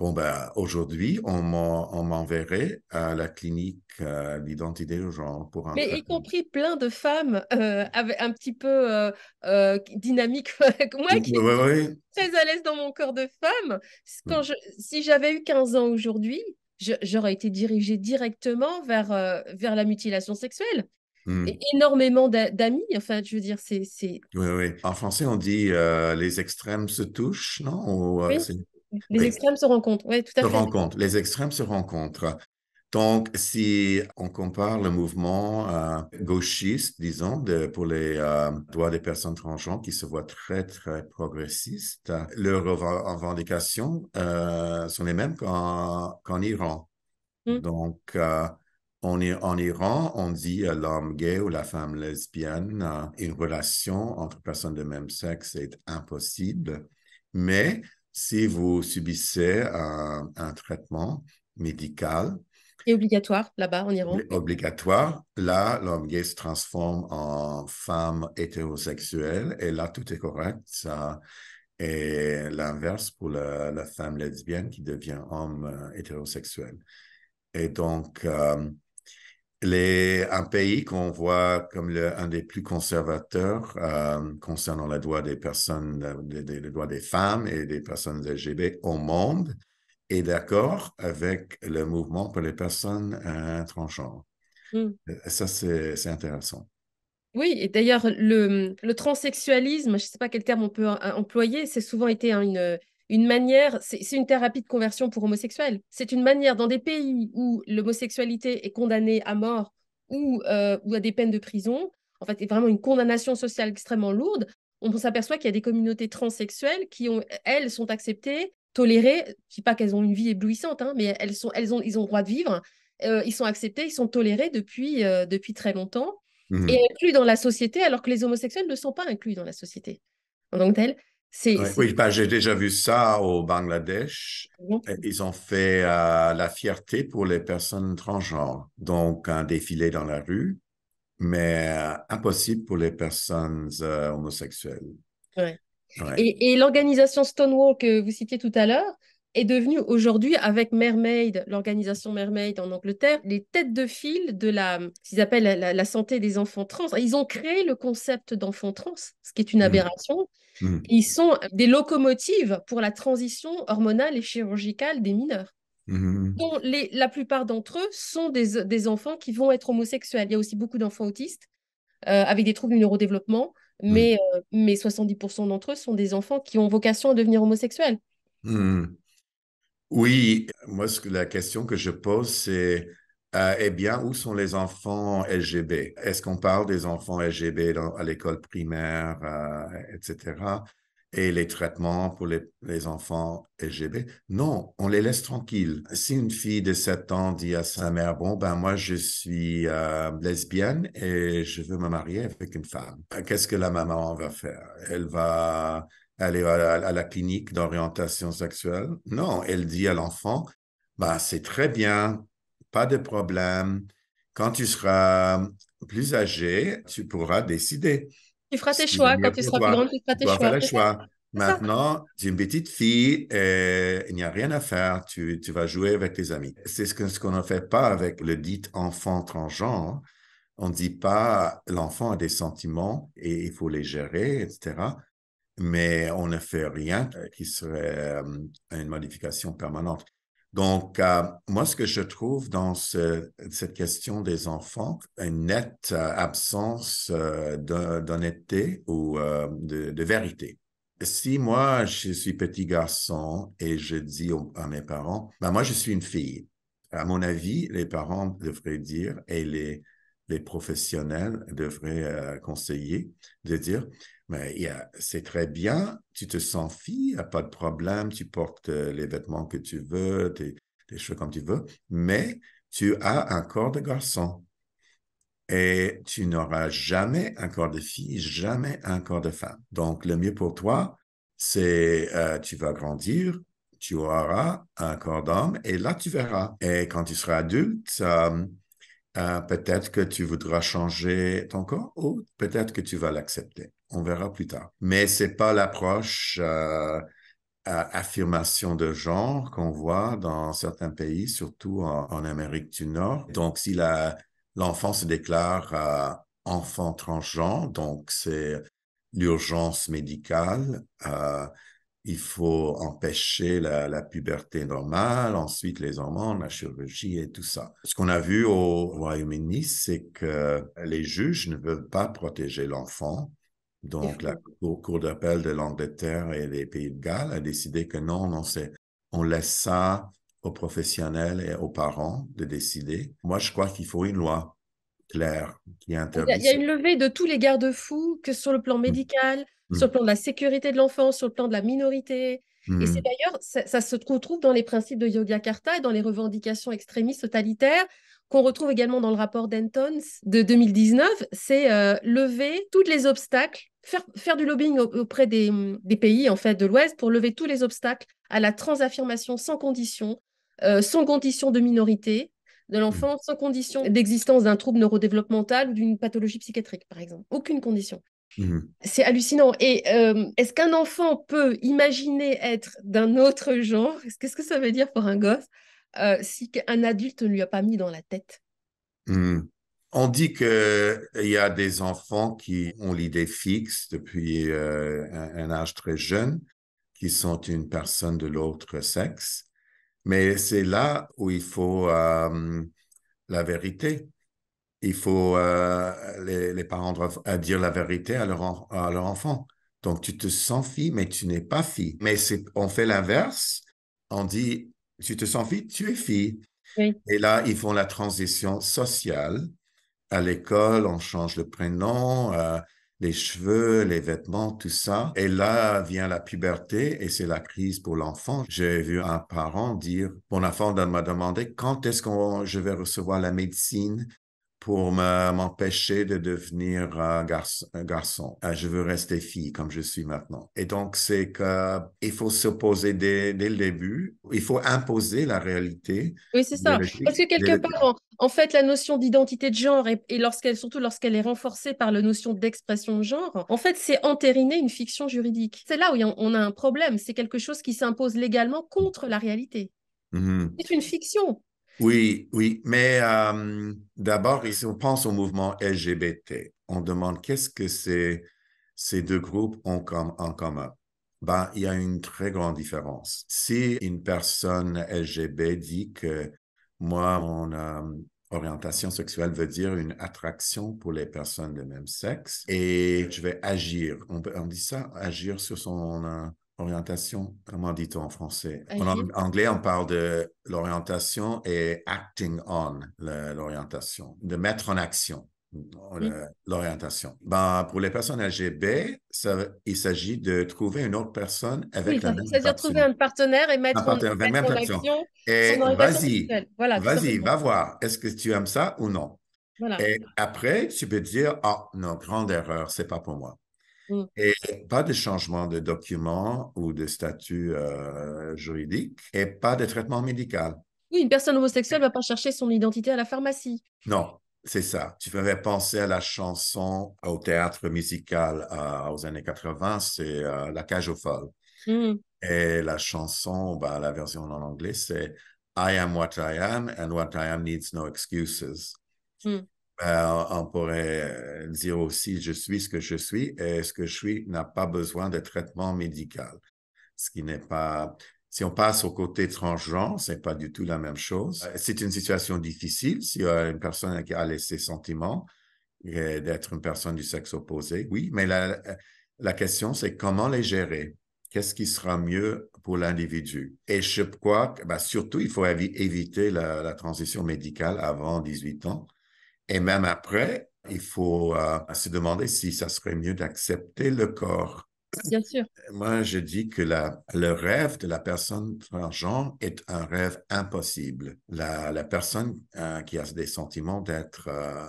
[SPEAKER 3] Bon, ben, aujourd'hui, on m'enverrait à la clinique l'identité euh, d'identité pour Mais y
[SPEAKER 2] compris plein de femmes euh, avec un petit peu euh, euh dynamique. Moi qui ouais, très à l'aise dans mon corps de femme, quand si j'avais eu 15 ans aujourd'hui, j'aurais été dirigée directement vers, vers la mutilation sexuelle. Hmm. énormément d'amis. Enfin, je veux dire, c'est.
[SPEAKER 3] Oui, oui. En français, on dit les extrêmes se touchent, non
[SPEAKER 2] les extrêmes se rencontrent, oui, tout à
[SPEAKER 3] Les extrêmes se rencontrent. Donc, si on compare le mouvement euh, gauchiste, disons, pour les euh, droits des personnes transgenres qui se voient très, très progressistes, leurs revendications euh, sont les mêmes qu'en Iran. Mmh. Donc, on est, en Iran, on dit à l'homme gay ou la femme lesbienne, une relation entre personnes de même sexe est impossible. Mais si vous subissez un, traitement médical.
[SPEAKER 2] Et obligatoire là-bas en Iran.
[SPEAKER 3] Obligatoire. Là, l'homme gay se transforme en femme hétérosexuelle et là, tout est correct. Ça, et l'inverse pour la, femme lesbienne qui devient homme euh, hétérosexuel. Et donc, euh, un pays qu'on voit comme un des plus conservateurs euh, concernant les droits des personnes, les, des femmes et des personnes LGBT au monde est d'accord avec le mouvement pour les personnes euh, transgenres. Mm. Euh, ça, c'est intéressant.
[SPEAKER 2] Oui, et d'ailleurs, le, le, transsexualisme, je ne sais pas quel terme on peut employer, c'est souvent été hein, une, une manière, c'est une thérapie de conversion pour homosexuels. C'est une manière, dans des pays où l'homosexualité est condamnée à mort ou, euh, ou, à des peines de prison, en fait, c'est vraiment une condamnation sociale extrêmement lourde, on s'aperçoit qu'il y a des communautés transsexuelles qui, ont, elles, sont acceptées, tolérées. Je ne dis pas qu'elles ont une vie éblouissante, hein, mais elles, sont, elles ont, ils ont le droit de vivre. Euh, ils sont acceptés, ils sont tolérés depuis, euh, depuis très longtemps mmh et inclus dans la société, alors que les homosexuels ne sont pas inclus dans la société en tant que oui, ben, j'ai
[SPEAKER 3] déjà vu ça au Bangladesh. Ils ont fait euh, la fierté pour les personnes transgenres, donc un défilé dans la rue, mais euh, impossible pour les personnes euh, homosexuelles.
[SPEAKER 2] Et, et l'organisation Stonewall que vous citiez tout à l'heure, est devenue aujourd'hui, avec Mermaid, l'organisation Mermaid en Angleterre, les têtes de fil de la, ce qu'ils appellent la, santé des enfants trans. Ils ont créé le concept d'enfants trans, ce qui est une mmh. aberration. Mmh. Ils sont des locomotives pour la transition hormonale et chirurgicale des mineurs. Mmh, les, la plupart d'entre eux sont des, enfants qui vont être homosexuels. Il y a aussi beaucoup d'enfants autistes euh, avec des troubles du neurodéveloppement, mais, euh, mais 70% d'entre eux sont des enfants qui ont vocation à devenir homosexuels.
[SPEAKER 3] Oui, moi, ce que, la question que je pose, c'est, euh, eh bien, où sont les enfants LGB? Est-ce qu'on parle des enfants LGB à l'école primaire, euh, etc.? Et les traitements pour les, enfants LGB? Non, on les laisse tranquilles. Si une fille de 7 ans dit à sa mère, bon, ben moi, je suis euh, lesbienne et je veux me marier avec une femme, qu'est-ce que la maman va faire? Elle va aller à, la clinique d'orientation sexuelle. Non, elle dit à l'enfant, bah, c'est très bien, pas de problème. Quand tu seras plus âgé, tu pourras décider.
[SPEAKER 2] Tu feras tes choix. Quand tu seras plus grand. tu feras tes choix. choix.
[SPEAKER 3] Maintenant, tu es une petite fille et il n'y a rien à faire. Tu, tu vas jouer avec tes amis. C'est ce qu'on ne fait pas avec le dit enfant transgenre. On ne dit pas l'enfant a des sentiments et il faut les gérer, etc mais on ne fait rien euh, qui serait euh, une modification permanente. Donc, euh, moi, ce que je trouve dans cette question des enfants, une nette absence d'honnêteté ou de, vérité. Si moi, je suis petit garçon et je dis à mes parents, ben moi, je suis une fille. À mon avis, les parents devraient dire, et les, les professionnels devraient conseiller, de dire, mais c'est très bien, tu te sens fille, a pas de problème, tu portes euh, les vêtements que tu veux, tes, tes cheveux comme tu veux, mais tu as un corps de garçon. Et tu n'auras jamais un corps de fille, jamais un corps de femme. Donc, le mieux pour toi, c'est euh, tu vas grandir, tu auras un corps d'homme, et là, tu verras. Et quand tu seras adulte, euh, euh, peut-être que tu voudras changer ton corps ou peut-être que tu vas l'accepter on verra plus tard. Mais c'est pas l'approche euh, à affirmation de genre qu'on voit dans certains pays, surtout en, Amérique du Nord. Donc, si l'enfant se déclare euh, enfant transgenre, donc c'est l'urgence médicale. Euh, il faut empêcher la, la, puberté normale, ensuite les hormones, la chirurgie et tout ça. Ce qu'on a vu au Royaume-Uni, c'est que les juges ne veulent pas protéger l'enfant donc, la Cour, d'appel de l'Angleterre et des Pays de Galles a décidé que non, non on laisse ça aux professionnels et aux parents de décider. Moi, je crois qu'il faut une loi claire qui interdit. Il y a, une
[SPEAKER 2] levée de tous les garde-fous, que sur le plan mmh. médical, mmh. sur le plan de la sécurité de l'enfant, sur le plan de la minorité. Et c'est mmh. d'ailleurs, ça, se retrouve dans les principes de Yogyakarta et dans les revendications extrémistes totalitaires qu'on retrouve également dans le rapport Denton de 2019, c'est euh, lever tous les obstacles faire, du lobbying auprès des, pays en fait, de l'Ouest pour lever tous les obstacles à la transaffirmation sans condition, euh, sans condition de minorité de l'enfant, mm. sans condition d'existence d'un trouble neurodéveloppemental ou d'une pathologie psychiatrique, par exemple. Aucune condition. Mm. C'est hallucinant. Et euh, est-ce qu'un enfant peut imaginer être d'un autre genre Qu'est-ce que ça veut dire pour un gosse euh, si un adulte ne lui a pas mis dans la tête
[SPEAKER 3] mm. On dit qu'il euh, y a des enfants qui ont l'idée fixe depuis euh, un, âge très jeune, qui sont une personne de l'autre sexe, mais c'est là où il faut euh, la vérité. Il faut les, parents doivent dire la vérité à leur, enfant. Donc tu te sens fille, mais tu n'es pas fille. Mais on fait l'inverse. On dit tu te sens fille, tu es fille. Et là, ils font la transition sociale à l'école, on change le prénom, euh, les cheveux, les vêtements, tout ça. Et là vient la puberté et c'est la crise pour l'enfant. J'ai vu un parent dire, mon enfant m'a demandé quand est-ce que je vais recevoir la médecine pour m'empêcher de devenir euh, un garçon, euh, je veux rester fille comme je suis maintenant. Et donc, c'est il faut s'opposer dès, dès, le début. Il faut imposer la réalité.
[SPEAKER 2] Oui, c'est ça. Parce que quelque part, en, fait, la notion d'identité de genre, et, lorsqu'elle, surtout lorsqu'elle est renforcée par la notion d'expression de genre, en fait, c'est entériner une fiction juridique. C'est là où on, a un problème. C'est quelque chose qui s'impose légalement contre la réalité. Mhm. C'est une fiction.
[SPEAKER 3] Oui, oui, mais euh, d'abord, si on pense au mouvement LGBT, on demande qu'est-ce que ces, deux groupes ont en commun. Ben, il y a une très grande différence. Si une personne LGBT dit que moi, mon euh, orientation sexuelle veut dire une attraction pour les personnes de même sexe, et je vais agir, on, dit ça, agir sur son... Euh, Orientation, comment dit-on en français En anglais, on parle de l'orientation et acting on l'orientation, de mettre en action l'orientation. Ben, pour les personnes LGB, il s'agit de trouver une autre personne avec la même C'est-à-dire trouver
[SPEAKER 2] un partenaire et mettre, en, action et vas-y, voilà, vas-y, va
[SPEAKER 3] voir. Est-ce que tu aimes ça ou non Et après, tu peux dire, ah, oh, non, grande erreur, c'est pas pour moi. Et pas de changement de document ou de statut euh, juridique et pas de traitement médical.
[SPEAKER 2] Oui, une personne homosexuelle ne va pas chercher son identité à la pharmacie.
[SPEAKER 3] Non, c'est ça. Tu ferais penser à la chanson au théâtre musical euh, aux années 80, c'est euh, La cage aux folles. Mmh. Et la chanson, ben, la version en anglais, c'est I am what I am and what I am needs no excuses. Mmh on pourrait euh, dire aussi, je suis ce que je suis et ce que je suis n'a pas besoin de traitement médical. Ce qui n'est pas, si on passe au côté transgenre, n'est pas du tout la même chose. Euh, c'est une situation difficile si une personne qui a laissé sentiments euh, d'être une personne du sexe opposé. Oui, mais la, question, c'est comment les gérer? Qu'est-ce qui sera mieux pour l'individu? Et je crois que, bah, surtout, il faut éviter la transition médicale avant 18 ans et même après, il faut euh, se demander si ça serait mieux d'accepter le corps. Bien sûr. Moi, je dis que le rêve de la personne transgenre est un rêve impossible. La, personne euh, qui a des sentiments d'être euh,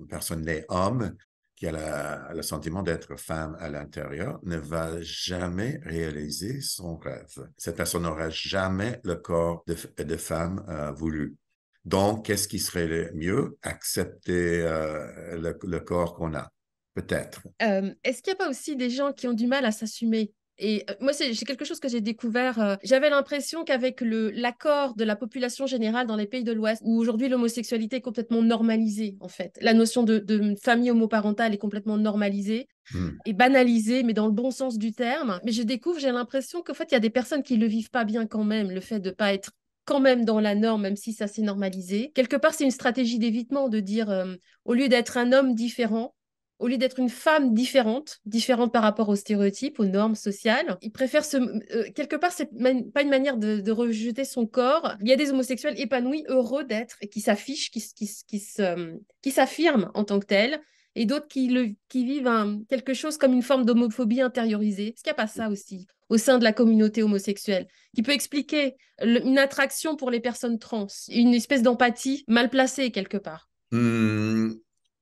[SPEAKER 3] une personne née homme, qui a le sentiment d'être femme à l'intérieur, ne va jamais réaliser son rêve. Cette personne n'aura jamais le corps de femme voulu. Donc, qu'est-ce qui serait mieux? Accepter euh, le, corps qu'on a, peut-être.
[SPEAKER 2] Euh, est-ce qu'il n'y a pas aussi des gens qui ont du mal à s'assumer et euh, moi, c'est quelque chose que j'ai découvert. J'avais l'impression qu'avec l'accord de la population générale dans les pays de l'Ouest, où aujourd'hui l'homosexualité est complètement normalisée, en fait, la notion de, famille homoparentale est complètement normalisée hmm. et banalisée, mais dans le bon sens du terme. Mais je découvre, j'ai l'impression qu'en fait, il y a des personnes qui ne le vivent pas bien quand même, le fait de ne pas être quand même dans la norme, même si ça s'est normalisé. Quelque part, c'est une stratégie d'évitement de dire, euh, au lieu d'être un homme différent, au lieu d'être une femme différente, différente par rapport aux stéréotypes, aux normes sociales, il préfère se... Euh, quelque part, c'est pas une manière de, rejeter son corps. Il y a des homosexuels épanouis, heureux d'être, qui s'affichent, qui, qui, euh, qui s'affirment en tant que tels, et d'autres qui, vivent quelque chose comme une forme d'homophobie intériorisée. Est-ce qu'il n'y a pas ça aussi au sein de la communauté homosexuelle, qui peut expliquer une attraction pour les personnes trans, une espèce d'empathie mal placée quelque part
[SPEAKER 3] hmm,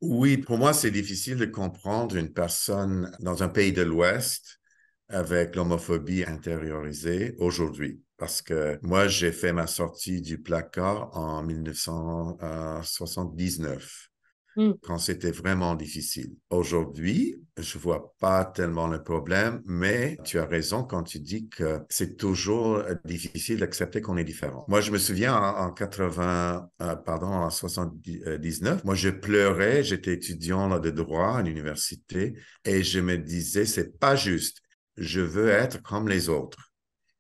[SPEAKER 3] Oui, pour moi, c'est difficile de comprendre une personne dans un pays de l'Ouest avec l'homophobie intériorisée aujourd'hui. Parce que moi, j'ai fait ma sortie du placard en 1979. Mm. quand c'était vraiment difficile. Aujourd'hui, je vois pas tellement le problème, mais tu as raison quand tu dis que c'est toujours euh, difficile d'accepter qu'on est différent. Moi, je me souviens en, 80, euh, pardon, en 79, euh, moi, je pleurais, j'étais étudiant de droit à l'université et je me disais, c'est pas juste. Je veux être comme les autres.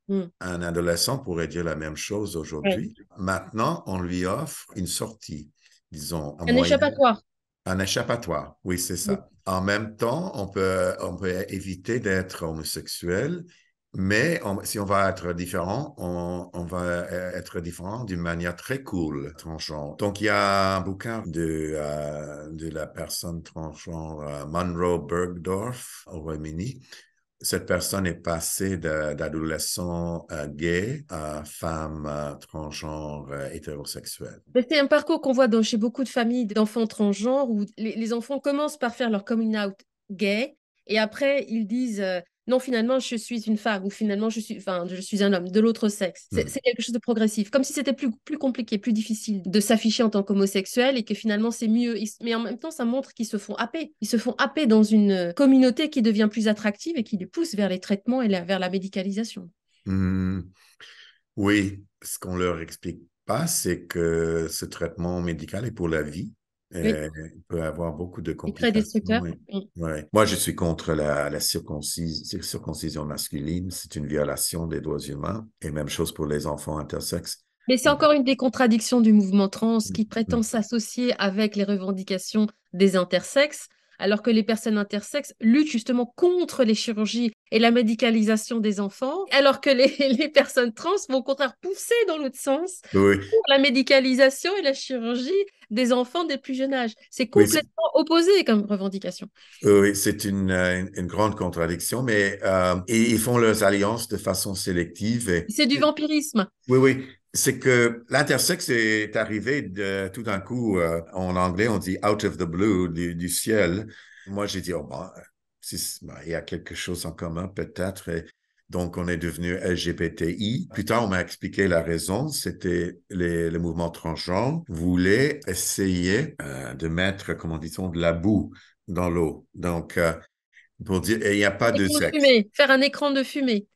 [SPEAKER 3] Mm. Un adolescent pourrait dire la même chose aujourd'hui. Maintenant, on lui offre une sortie, disons. Un, échappatoire. Un échappatoire, oui, c'est ça. En même temps, on peut, on peut éviter d'être homosexuel, mais si on va être différent, on, va euh, être différent d'une manière très cool, transgenre. Donc, il y a un bouquin de, euh, la personne transgenre euh, Monroe Bergdorf au Royaume-Uni cette personne est passée d'adolescent euh, gay à femme euh, transgenre euh, hétérosexuelle.
[SPEAKER 2] C'est un parcours qu'on voit dans, chez beaucoup de familles d'enfants transgenres où les, enfants commencent par faire leur coming out gay et après ils disent non, finalement, je suis une femme ou finalement, je suis, enfin, je suis un homme de l'autre sexe. C'est hmm. quelque chose de progressif. Comme si c'était plus, compliqué, plus difficile de s'afficher en tant qu'homosexuel et que finalement, c'est mieux. Mais en même temps, ça montre qu'ils se font happer. Ils se font happer dans une euh, communauté qui devient plus attractive et qui les pousse vers les traitements et vers la médicalisation.
[SPEAKER 3] Hmm. Oui, ce qu'on leur explique pas, c'est que ce traitement médical est pour la vie euh, il peut avoir beaucoup de complications. Moi, je suis contre la, circoncision masculine. C'est une violation des droits humains. Et même chose pour les enfants intersexes.
[SPEAKER 2] Mais c'est encore une des contradictions du mouvement trans mmh. qui prétend mmh. s'associer avec les revendications des intersexes, alors que les personnes intersexes luttent justement contre les chirurgies et la médicalisation des enfants, alors que les, personnes trans vont au contraire pousser dans l'autre sens pour la médicalisation et la chirurgie des enfants des plus jeunes âges. C'est complètement opposé comme revendication.
[SPEAKER 3] Oui, c'est euh, une, grande contradiction, mais euh, ils font leurs alliances de façon sélective.
[SPEAKER 2] C'est du vampirisme.
[SPEAKER 3] Oui, oui. C'est que l'intersexe est arrivé de, tout d'un coup, euh, en anglais, on dit out of the blue, du, ciel. Moi, j'ai dit, oh, ben… » Ben, il y a quelque chose en commun peut-être. donc, on est devenu LGBTI. Plus tard, on m'a expliqué la raison. C'était le mouvement mouvements transgenres voulaient essayer euh, de mettre, comment disons, de la boue dans l'eau. Donc, euh, pour dire, il n'y a pas de
[SPEAKER 2] faire un écran de fumée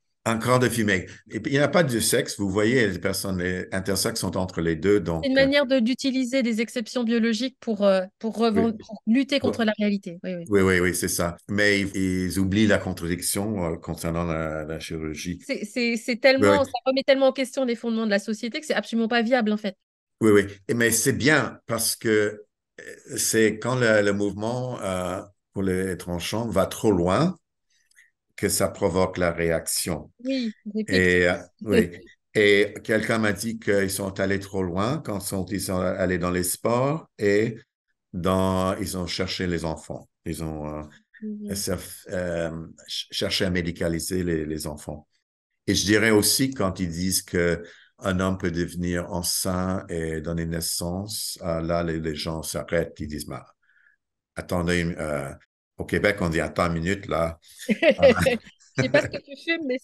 [SPEAKER 3] corps de fumée. il n'y a pas de sexe. Vous voyez, les personnes intersexes sont entre les deux. c'est une euh,
[SPEAKER 2] manière de, d'utiliser des exceptions biologiques pour, euh, pour, lutter contre la réalité. Oui,
[SPEAKER 3] oui, oui, c'est ça. Mais ils, oublient la contradiction euh, concernant la, chirurgie.
[SPEAKER 2] C'est, ça remet tellement en question les fondements de la société que c'est absolument pas viable, en fait.
[SPEAKER 3] Oui, oui. Mais c'est bien parce que c'est quand le, mouvement pour les tranchants va trop loin, que ça provoque la réaction.
[SPEAKER 4] Oui, et,
[SPEAKER 3] euh, oui. Et quelqu'un m'a dit qu'ils sont allés trop loin quand sont, ils sont allés dans les sports et dans, ils ont cherché les enfants. Ils ont euh, mm-hmm. euh, cherché à médicaliser les, enfants. Et je dirais aussi quand ils disent que un homme peut devenir enceint et donner naissance, ah, là les, gens s'arrêtent, ils disent, attendez, au Québec, on dit attends une minute là.
[SPEAKER 4] Je sais pas ce que tu fumes, mais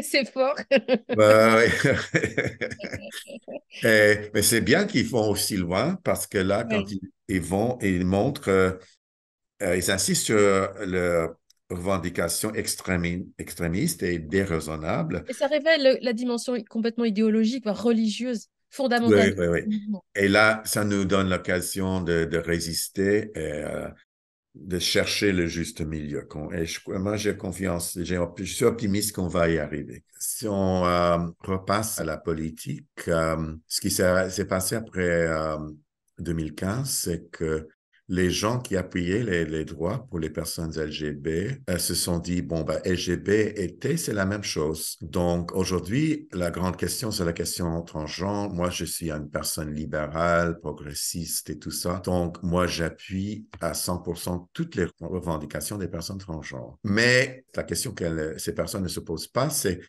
[SPEAKER 4] c'est fort.
[SPEAKER 3] Eh, mais c'est bien qu'ils vont aussi loin parce que là, quand ils, vont ils montrent, euh, euh, ils insistent sur leurs revendication extrémistes extrémiste et déraisonnable. Et
[SPEAKER 2] ça révèle la dimension complètement idéologique, voire religieuse, fondamentale. Mmh.
[SPEAKER 3] Et là, ça nous donne l'occasion de, résister. Euh, de chercher le juste milieu. Et moi, j'ai confiance, je suis optimiste qu'on va y arriver. Si on euh, repasse à la politique, euh, ce qui s'est passé après 2015, euh, c'est que les gens qui appuyaient les, droits pour les personnes LGB elles euh, se sont dit, bon, bah, ben, LGB et c'est la même chose. Donc aujourd'hui, la grande question, c'est la question transgenre. Moi, je suis une personne libérale, progressiste et tout ça. Donc moi, j'appuie à 100% toutes les revendications des personnes transgenres. Mais la question que ces personnes ne se posent pas, c'est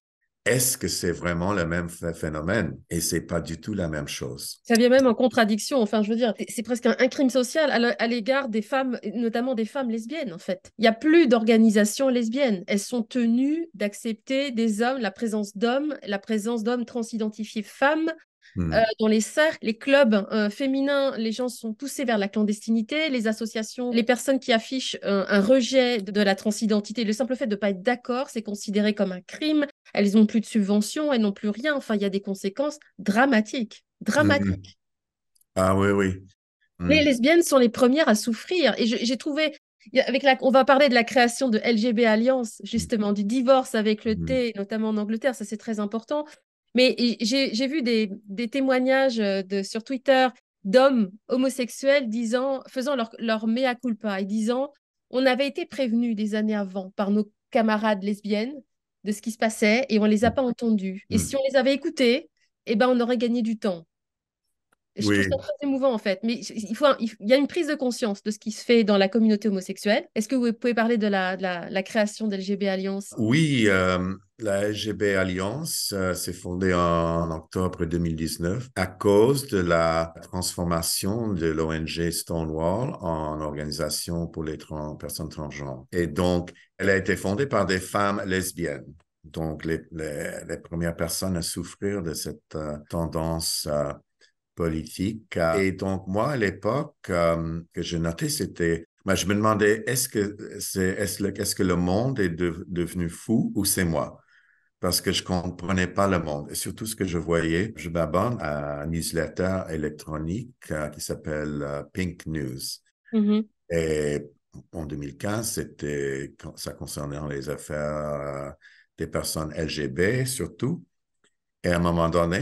[SPEAKER 3] est-ce que c'est vraiment le même phénomène Et c'est pas du tout la même chose. Ça
[SPEAKER 2] vient même en contradiction. Enfin, je veux dire, c'est presque un, crime social à l'égard des femmes, notamment des femmes lesbiennes, en fait. Il n'y a plus d'organisations lesbiennes. Elles sont tenues d'accepter des hommes, la présence d'hommes, la présence d'hommes transidentifiés femmes Mmh. Euh, dans les cercles, les clubs euh, féminins, les gens sont poussés vers la clandestinité, les associations, les personnes qui affichent euh, un rejet de, la transidentité, le simple fait de ne pas être d'accord, c'est considéré comme un crime, elles n'ont plus de subventions, elles n'ont plus rien, enfin il y a des conséquences dramatiques, dramatiques.
[SPEAKER 3] Mmh. Ah oui, oui. Mmh. Les
[SPEAKER 2] lesbiennes sont les premières à souffrir et j'ai trouvé avec la, on va parler de la création de LGB Alliance, justement, du divorce avec le T, notamment en Angleterre, ça c'est très important. Mais j'ai vu des, témoignages euh, de, sur Twitter d'hommes homosexuels disant, faisant leur, leur mea culpa et disant on avait été prévenus des années avant par nos camarades lesbiennes de ce qui se passait et on ne les a pas mmh. entendus. Et mmh. si on les avait écoutés, eh ben on aurait gagné du temps. Je trouve ça très émouvant en fait. Mais il, faut, il, y a une prise de conscience de ce qui se fait dans la communauté homosexuelle. Est-ce que vous pouvez parler de la, création de l'LGB Alliance
[SPEAKER 3] Oui, euh, la LGB Alliance euh, s'est fondée en, octobre 2019 à cause de la transformation de l'ONG Stonewall en organisation pour les personnes transgenres. Et donc, elle a été fondée par des femmes lesbiennes. Donc, les, les, premières personnes à souffrir de cette euh, tendance politique. Euh, ah. Et donc, moi, à l'époque, euh, que je notais, c'était, moi, ben, je me demandais, est-ce que, c'est, est-ce, est que le monde est devenu fou ou c'est moi? Parce que je comprenais pas le monde. Et surtout ce que je voyais, je m'abonne à un newsletter électronique euh, qui s'appelle Pink News. Mm-hmm. Et en 2015, c'était, ça concernait les affaires des personnes LGB surtout. Et à un moment donné,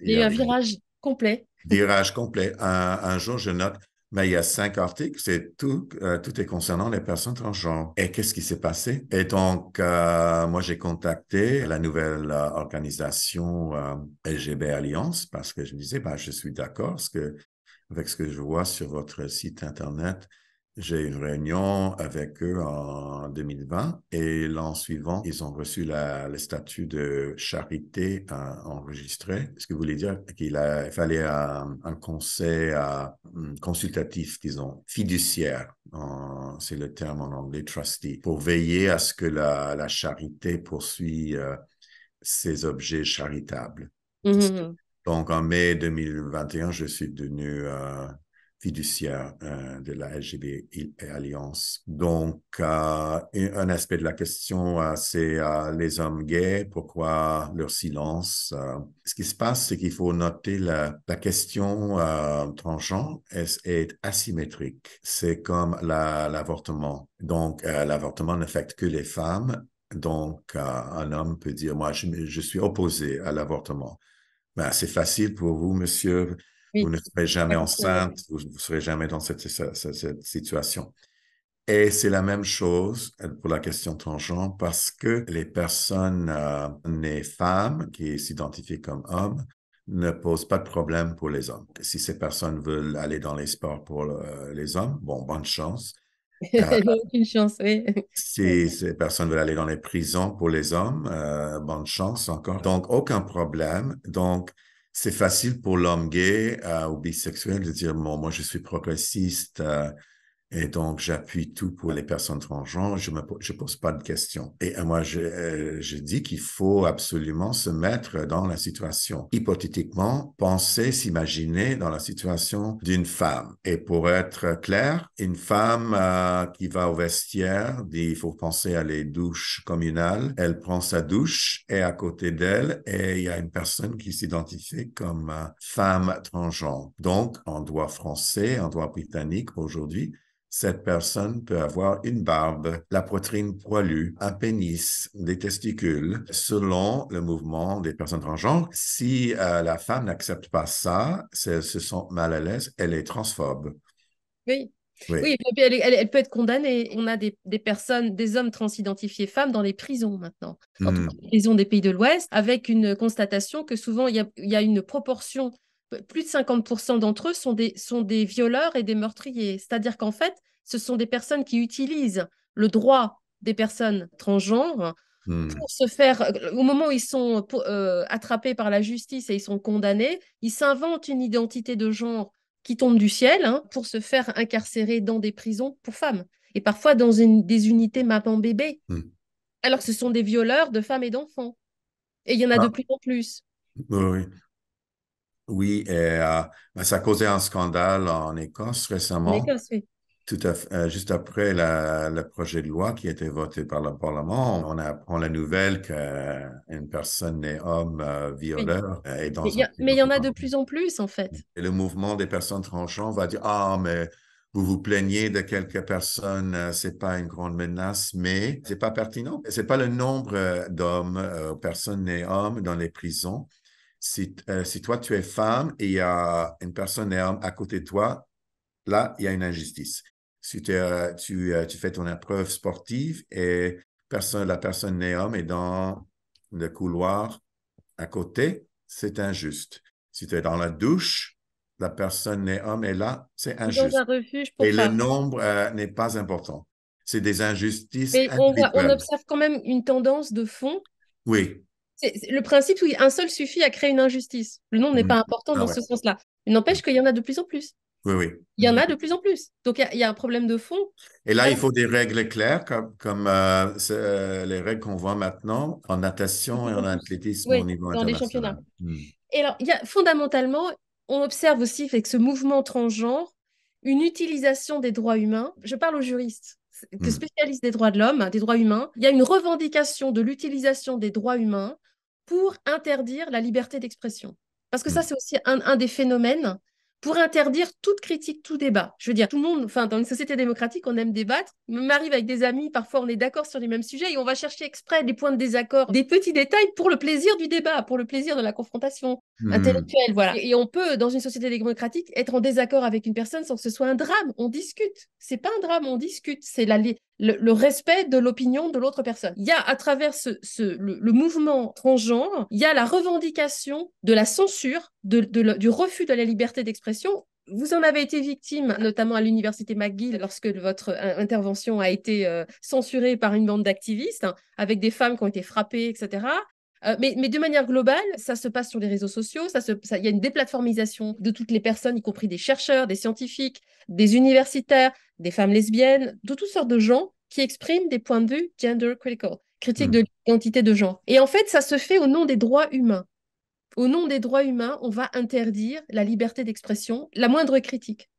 [SPEAKER 3] il y a eu un
[SPEAKER 2] virage complet.
[SPEAKER 3] Virage complet. Un, jour, je note, mais il y a cinq articles, c'est tout, euh, tout est concernant les personnes transgenres. Et qu'est-ce qui s'est passé? Et donc, euh, moi, j'ai contacté la nouvelle euh, organisation LGB Alliance parce que je me disais, ben, je suis d'accord avec ce que je vois sur votre site Internet j'ai eu une réunion avec eux en 2020 et l'an suivant, ils ont reçu le statut de charité euh, enregistrée, ce vous voulez dire qu'il fallait un, conseil euh, mm, consultatif, disons, fiduciaire, c'est le terme en anglais, trustee, pour veiller à ce que la, charité poursuit euh, ses objets charitables. Mmh, mmh, mmh. Donc, en mai 2021, je suis devenu euh, fiduciaire euh, de la LGBT Alliance. Donc, euh, un aspect de la question, euh, c'est les hommes gays, pourquoi leur silence. ce qui se passe, c'est qu'il faut noter la, question transgenre est, est asymétrique. C'est comme l'avortement. Donc, l'avortement n'affecte que les femmes. Donc, un homme peut dire, moi, je, suis opposé à l'avortement. Ben, c'est facile pour vous, monsieur vous ne serez jamais enceinte, vous ne serez jamais dans cette, situation. Et c'est la même chose pour la question tangente parce que les personnes les euh, nées femmes qui s'identifient comme hommes ne posent pas de problème pour les hommes. Si ces personnes veulent aller dans les sports pour euh, les hommes, bon, bonne chance.
[SPEAKER 2] Euh, aucune chance, oui.
[SPEAKER 3] si ces personnes veulent aller dans les prisons pour les hommes, bonne chance encore. Donc, aucun problème. Donc, c'est facile pour l'homme gay euh, ou bisexuel de dire, bon, moi, je suis progressiste, euh, et donc, j'appuie tout pour les personnes transgenres. Je ne je pose pas de questions. Et euh, moi, je, euh, je dis qu'il faut absolument se mettre dans la situation. Hypothétiquement, penser, s'imaginer dans la situation d'une femme. Et pour être clair, une femme euh, qui va au vestiaire, dit, il faut penser à les douches communales. Elle prend sa douche et à côté d'elle, et il y a une personne qui s'identifie comme femme transgenre. Donc, en droit français, en droit britannique aujourd'hui, cette personne peut avoir une barbe, la poitrine poilue, un pénis, des testicules, selon le mouvement des personnes transgenres. Si euh, la femme n'accepte pas ça, elle se sent mal à l'aise, elle est transphobe. Oui, elle,
[SPEAKER 2] peut être condamnée. On a des, personnes, des hommes transidentifiés femmes dans les prisons maintenant, dans hmm. les prisons des pays de l'Ouest, avec une constatation que souvent il y a, une proportion plus de 50% d'entre eux sont des, sont des violeurs et des meurtriers. C'est-à-dire qu'en fait, ce sont des personnes qui utilisent le droit des personnes transgenres hmm. pour se faire, euh, au moment où ils sont euh, attrapés par la justice et ils sont condamnés, ils s'inventent une identité de genre qui tombe du ciel hein, pour se faire incarcérer dans des prisons pour femmes et parfois dans une, des unités maman bébé. Hmm. Alors ce sont des violeurs de femmes et d'enfants. Et il y en a ah. de plus en plus.
[SPEAKER 3] Oui, oui. Oui, et euh, ben, ça a causé un scandale en Écosse récemment. à euh, juste après le projet de loi qui a été voté par le Parlement, on apprend la nouvelle qu'une personne née homme euh, violeur est dans.
[SPEAKER 2] Mais, il y en a de plus en plus, en fait.
[SPEAKER 3] Et le mouvement des personnes tranchantes va dire Ah, mais vous vous plaignez de quelques personnes, c'est pas une grande menace, mais c'est pas pertinent. C'est pas le nombre d'hommes, personnes nées hommes dans les prisons euh, si, toi, tu es femme et il y a une personne homme à côté de toi, là, il y a une injustice. Si tu, euh, euh, fais ton épreuve sportive et personne, la personne né homme est dans le couloir à côté, c'est injuste. Si tu es dans la douche, la personne né homme est là, c'est injuste. et le nombre n'est pas important. C'est des injustices. Mais on, observe
[SPEAKER 2] quand même une tendance de fond. Oui le principe où un seul suffit à créer une injustice. Le nom n'est mmh. pas important dans ah ce sens-là. Il n'empêche mmh. qu'il y en a de plus en plus. Oui, Il y en mmh. a de plus en plus. Donc, il y, a un problème de fond.
[SPEAKER 3] Et là, il faut des règles claires, comme, euh, euh, les règles qu'on voit maintenant en natation et en athlétisme au niveau dans les championnats.
[SPEAKER 2] Et alors, y a, fondamentalement, on observe aussi avec ce mouvement transgenre une utilisation des droits humains. Je parle aux juristes, aux spécialistes des droits de l'homme, hein, des droits humains. Il y a une revendication de l'utilisation des droits humains pour interdire la liberté d'expression. Parce que ça, hmm. c'est aussi un, des phénomènes pour interdire toute critique, tout débat. Je veux dire, tout le monde, enfin, dans une société démocratique, on aime débattre. On m'arrive avec des amis, parfois on est d'accord sur les mêmes sujets et on va chercher exprès des points de désaccord, des petits détails pour le plaisir du débat, pour le plaisir de la confrontation hmm. intellectuelle, voilà. Et, on peut, dans une société démocratique, être en désaccord avec une personne sans que ce soit un drame. On discute. C'est pas un drame, on discute. C'est la, le, respect de l'opinion de l'autre personne. Il y a à travers ce, le, mouvement transgenre, il y a la revendication de la censure, du refus de la liberté d'expression. Vous en avez été victime, notamment à l'université McGill, lorsque votre euh, intervention a été euh, censurée par une bande d'activistes, hein, avec des femmes qui ont été frappées, etc. Euh, mais, mais, de manière globale, ça se passe sur les réseaux sociaux, ça se, il y a une déplatformisation de toutes les personnes, y compris des chercheurs, des scientifiques, des universitaires, des femmes lesbiennes, de toutes sortes de gens qui expriment des points de vue gender critical, critiques hmm. de l'identité de genre. Et en fait, ça se fait au nom des droits humains. Au nom des droits humains, on va interdire la liberté d'expression, la moindre critique.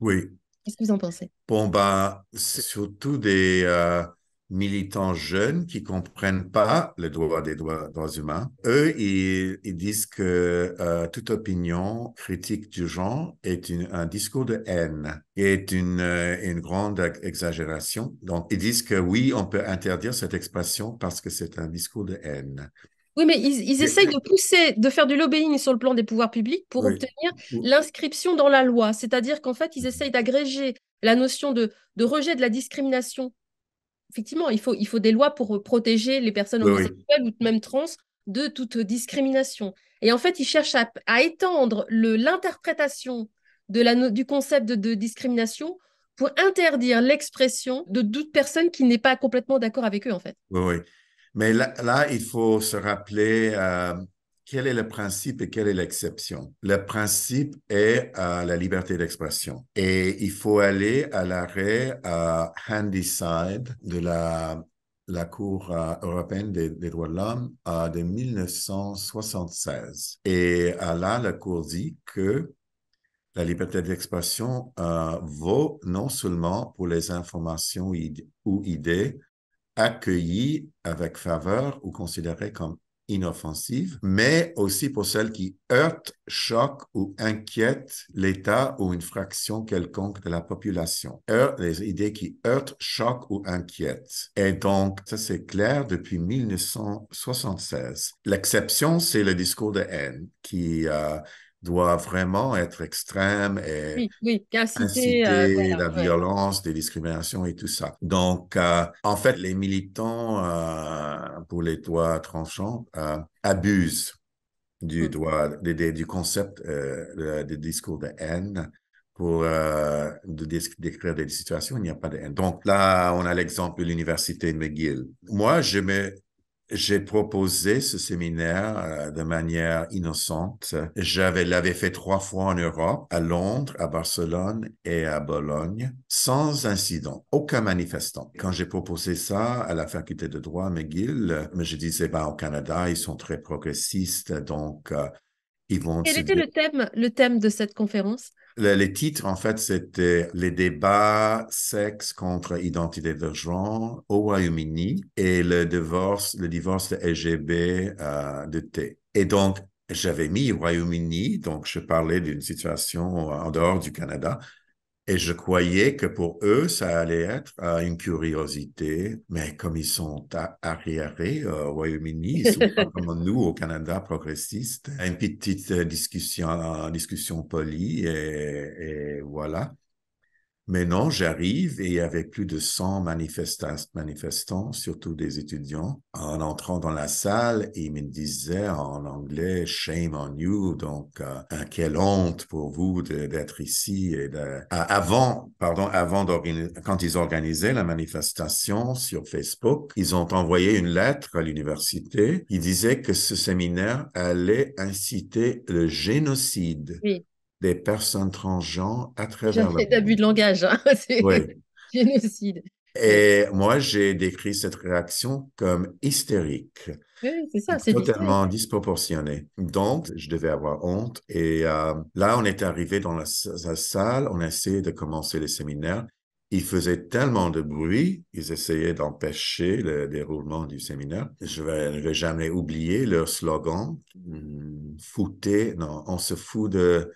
[SPEAKER 2] Oui. Qu'est-ce que vous en pensez
[SPEAKER 3] Bon, bah, c'est surtout des... Euh, militants jeunes qui comprennent pas les droits des droits, droits humains. Eux, ils, disent que euh, toute opinion critique du genre est un discours de haine est une, euh, grande exagération. Donc, ils disent que oui, on peut interdire cette expression parce que c'est un discours de haine.
[SPEAKER 2] Oui, mais ils, ils, essayent de pousser, de faire du lobbying sur le plan des pouvoirs publics pour obtenir l'inscription dans la loi. C'est-à-dire qu'en fait, ils mm-hmm. essayent d'agréger la notion de, de rejet de la discrimination effectivement, il faut, il faut des lois pour euh, protéger les personnes homosexuelles ou même trans de toute discrimination. Et en fait, ils cherchent à, étendre l'interprétation du concept de, discrimination pour interdire l'expression de toute personne qui n'est pas complètement d'accord avec eux, en fait.
[SPEAKER 3] Oui, Mais là, il faut se rappeler euh, quel est le principe et quelle est l'exception? Le principe est euh, la liberté d'expression et il faut aller à l'arrêt euh, Handyside de la, la Cour euh, européenne des, droits de l'homme de 1976. Et là, la Cour dit que la liberté d'expression vaut non seulement pour les informations ou idées accueillies avec faveur ou considérées comme inoffensive mais aussi pour celles qui heurtent, choquent ou inquiètent l'État ou une fraction quelconque de la population. Heurtent, les idées qui heurtent, choquent ou inquiètent. Et donc, ça c'est clair depuis 1976. L'exception, c'est le discours de haine qui... Euh, doit vraiment être extrême et
[SPEAKER 2] inciter, euh, la
[SPEAKER 3] violence, des discriminations et tout ça. Donc, euh, en fait, les militants euh, pour les droits tranchants abusent du mmh. droit, du concept de, discours de haine pour décrire des situations, où il n'y a pas de haine. Donc là, on a l'exemple de l'université McGill. Moi, je me j'ai proposé ce séminaire euh, de manière innocente. J'avais l'avais fait trois fois en Europe, à Londres, à Barcelone et à Bologne, sans incident, aucun manifestant. Quand j'ai proposé ça à la faculté de droit McGill, je disais, bah, au Canada, ils sont très progressistes, donc euh, vont Quel était le
[SPEAKER 2] thème, le thème de cette conférence
[SPEAKER 3] les, titres, en fait, c'était les débats sexe contre identité de genre au Royaume-Uni et le divorce, le divorce de LGB euh, de T. Et donc, j'avais mis Royaume-Uni, donc je parlais d'une situation en dehors du Canada, et je croyais que pour eux, ça allait être euh, une curiosité, mais comme ils sont arriérés euh, au Royaume-Uni, ils sont pas comme nous au Canada progressiste, une petite euh, discussion, discussion polie et voilà. Mais non, j'arrive et avec plus de 100 manifestants, surtout des étudiants, en entrant dans la salle, ils me disaient en anglais « shame on you », donc euh, hein, quelle honte pour vous d'être ici ». Et ah, Avant, pardon, avant quand ils organisaient la manifestation sur Facebook, ils ont envoyé une lettre à l'université Ils disaient que ce séminaire allait inciter le génocide. Oui des personnes transgenres à travers le
[SPEAKER 2] d'abus de langage, hein, c'est génocide.
[SPEAKER 3] Et moi, j'ai décrit cette réaction comme hystérique. Oui, c'est ça, c'est totalement disproportionnée. disproportionné. Donc, je devais avoir honte. Et euh, là, on est arrivé dans la, salle, on essayait de commencer les séminaires. Ils faisaient tellement de bruit, ils essayaient d'empêcher le déroulement du séminaire. Je ne vais jamais oublier leur slogan, hum, foutez, non, on se fout de,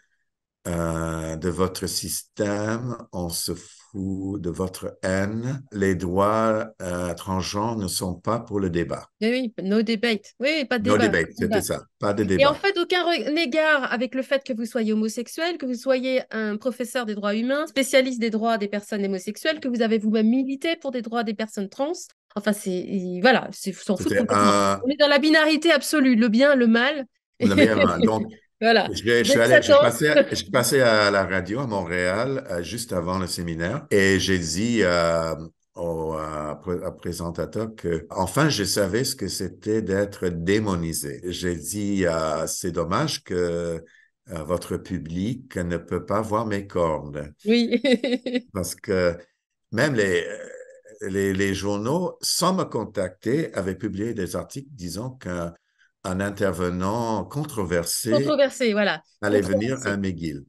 [SPEAKER 3] euh, de votre système, on se fout de votre haine. Les droits euh, transgenres ne sont pas pour le débat.
[SPEAKER 2] Oui, eh oui, no debate. Oui, pas de débat. No debate, c'était ça, pas de débat. Et en fait, aucun égard avec le fait que vous soyez homosexuel, que vous soyez un professeur des droits humains, spécialiste des droits des personnes homosexuelles, que vous avez vous-même milité pour des droits des personnes trans. Enfin, c'est voilà, c'est s'en fout. complètement. On est dans la binarité absolue, le bien, le mal. Le bien, le mal. Donc, voilà. Je, suis allé, je,
[SPEAKER 3] passais, je, à la radio à Montréal euh, juste avant le séminaire et j'ai dit euh, au euh, présentateur que enfin je savais ce que c'était d'être démonisé. J'ai dit c'est dommage que votre public ne peut pas voir mes cornes.
[SPEAKER 4] Oui.
[SPEAKER 3] Parce que même les, les, les, journaux, sans me contacter, avaient publié des articles disant que un intervenant controversé,
[SPEAKER 2] controversé voilà. allait venir à McGill.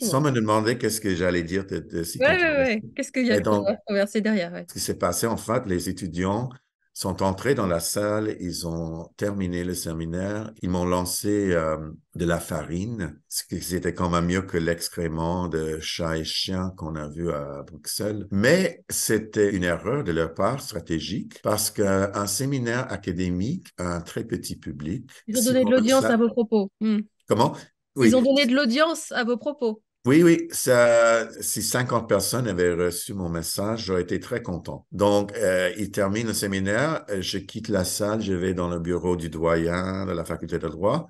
[SPEAKER 2] Sans me
[SPEAKER 3] demander qu'est-ce que j'allais dire de, de si Oui, oui,
[SPEAKER 2] oui. Qu'est-ce qu'il y a de controversé derrière
[SPEAKER 3] ouais. Ce qui s'est passé, en fait, les étudiants sont entrés dans la salle, ils ont terminé le séminaire, ils m'ont lancé euh, de la farine, ce qui était quand même mieux que l'excrément de chat et chien qu'on a vu à Bruxelles. Mais c'était une erreur de leur part stratégique parce qu'un séminaire académique a un très petit public. Ils hmm. ont donné de l'audience à vos propos. Comment Ils ont
[SPEAKER 2] donné de l'audience à vos propos.
[SPEAKER 3] Oui, oui, ça, si 50 personnes avaient reçu mon message, j'aurais été très content. Donc, euh, il termine le séminaire, euh, je quitte la salle, je vais dans le bureau du doyen de la faculté de droit.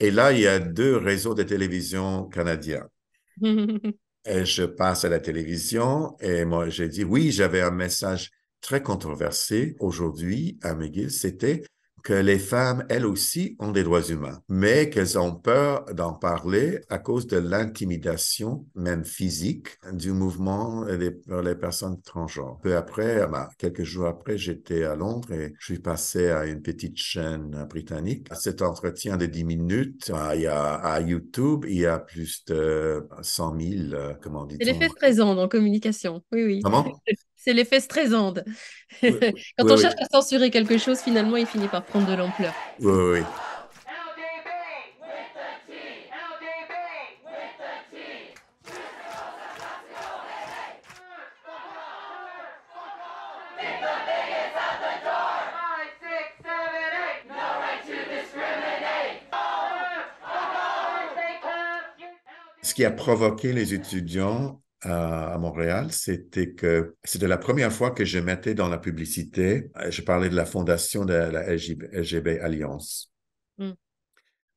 [SPEAKER 3] Et là, il y a deux réseaux de télévision canadiens.
[SPEAKER 4] et
[SPEAKER 3] je passe à la télévision et moi, j'ai dit, oui, j'avais un message très controversé aujourd'hui à McGill, c'était que les femmes, elles aussi, ont des droits humains, mais qu'elles ont peur d'en parler à cause de l'intimidation, même physique, du mouvement des, les personnes transgenres. Peu après, ah bah, quelques jours après, j'étais à Londres et je suis passé à une petite chaîne britannique. À cet entretien de 10 minutes, ah, il y a, à YouTube, il y a plus de 100 000, euh, comment dit-on l'effet
[SPEAKER 2] présent dans communication, oui, oui. C'est l'effet Streisand. Quand on cherche à censurer quelque chose, finalement, il finit par prendre de l'ampleur.
[SPEAKER 3] Oui, oui. Ce qui a provoqué les étudiants à, Montréal, c'était que c'était la première fois que je mettais dans la publicité, euh, je parlais de la fondation de la LGB, Alliance. Mm.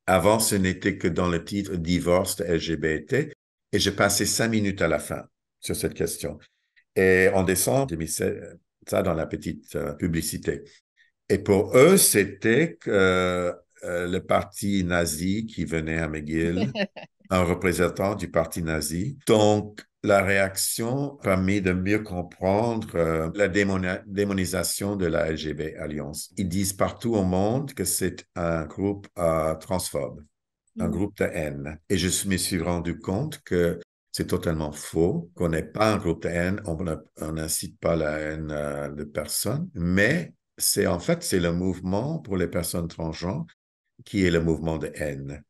[SPEAKER 3] Avant, ce n'était que dans le titre Divorce de LGBT et j'ai passais cinq minutes à la fin sur cette question. Et en décembre, j'ai euh, ça dans la petite euh, publicité. Et pour eux, c'était que le parti nazi qui venait à McGill, un représentant du parti nazi. Donc, la réaction permet de mieux comprendre euh, la démonisation de la LGB Alliance. Ils disent partout au monde que c'est un groupe euh, transphobe, un mm. groupe de haine. Et je me suis rendu compte que c'est totalement faux, qu'on n'est pas un groupe de haine, on n'incite pas la haine euh, de personne, mais c'est en fait c'est le mouvement pour les personnes transgenres qui est le mouvement de haine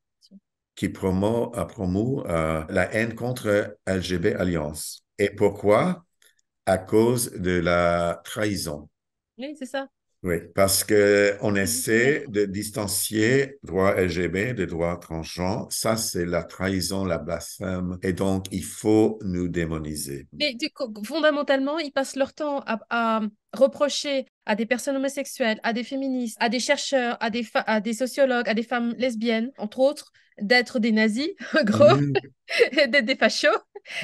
[SPEAKER 3] qui promeut, la haine contre LGB Alliance. Et pourquoi À cause de la trahison. Oui, c'est ça. Oui, parce qu'on essaie de distancier droit LGB des droits transgenres. Ça, c'est la trahison, la blasphème. Et donc, il faut nous démoniser.
[SPEAKER 2] Mais du coup, fondamentalement, ils passent leur temps à, reprocher à des personnes homosexuelles, à des féministes, à des chercheurs, à des, à des sociologues, à des femmes lesbiennes, entre autres, d'être des nazis, gros, mmh. et d'être des fachos,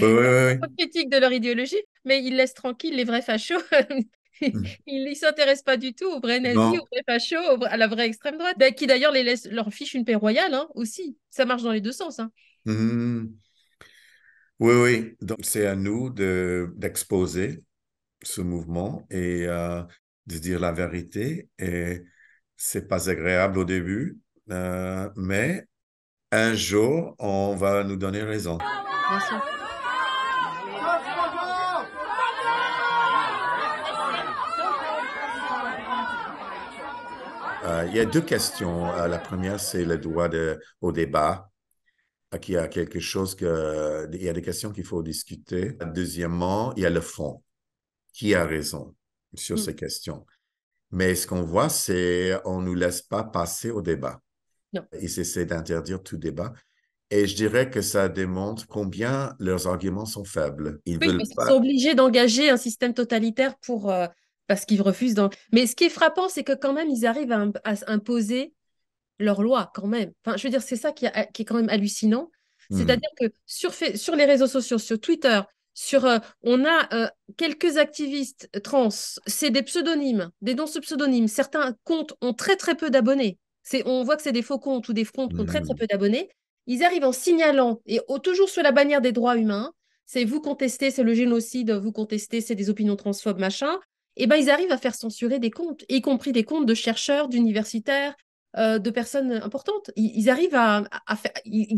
[SPEAKER 2] bah ouais, ouais, critique de leur idéologie, mais ils laissent tranquille les vrais fachos. ils ne mmh. s'intéressent pas du tout aux vrais nazis, aux vrais fachos, à la vraie extrême droite, ben, qui d'ailleurs les laisse, leur fiche une paix royale hein, aussi. Ça marche dans les deux sens. Hein.
[SPEAKER 3] Mmh. Oui, oui. Donc c'est à nous d'exposer ce mouvement et euh, de dire la vérité. Et c'est pas agréable au début, euh, mais un jour, on va nous donner raison. Euh, il y a deux questions. Euh, la première, c'est le droit au débat. Euh, il y a quelque chose que, il y a des questions qu'il faut discuter. Deuxièmement, il y a le fond. Qui a raison sur hmm. ces questions? Mais ce qu'on voit, c'est on ne nous laisse pas passer au débat. Ils essaient d'interdire tout débat. Et je dirais que ça démontre combien leurs arguments sont faibles. Ils, oui, veulent
[SPEAKER 2] sont obligés d'engager un système totalitaire pour, euh, parce qu'ils refusent. Mais ce qui est frappant, c'est que quand même, ils arrivent à, imposer leur loi, quand même. Enfin, je veux dire, c'est ça qui, qui, est quand même hallucinant. Hmm. C'est-à-dire que sur, sur les réseaux sociaux, sur Twitter, sur, euh, on a euh, quelques activistes trans, c'est des pseudonymes, des noms sous pseudonymes. Certains comptes ont très très peu d'abonnés on voit que c'est des faux comptes ou des comptes qu'on traite, très hmm. peu d'abonnés. Ils arrivent en signalant, et toujours sur la bannière des droits humains, c'est vous contestez, c'est le génocide, vous contestez, c'est des opinions transphobes, machin. Et eh ben ils arrivent à faire censurer des comptes, y compris des comptes de chercheurs, d'universitaires, euh, de personnes importantes. Ils, arrivent à, faire,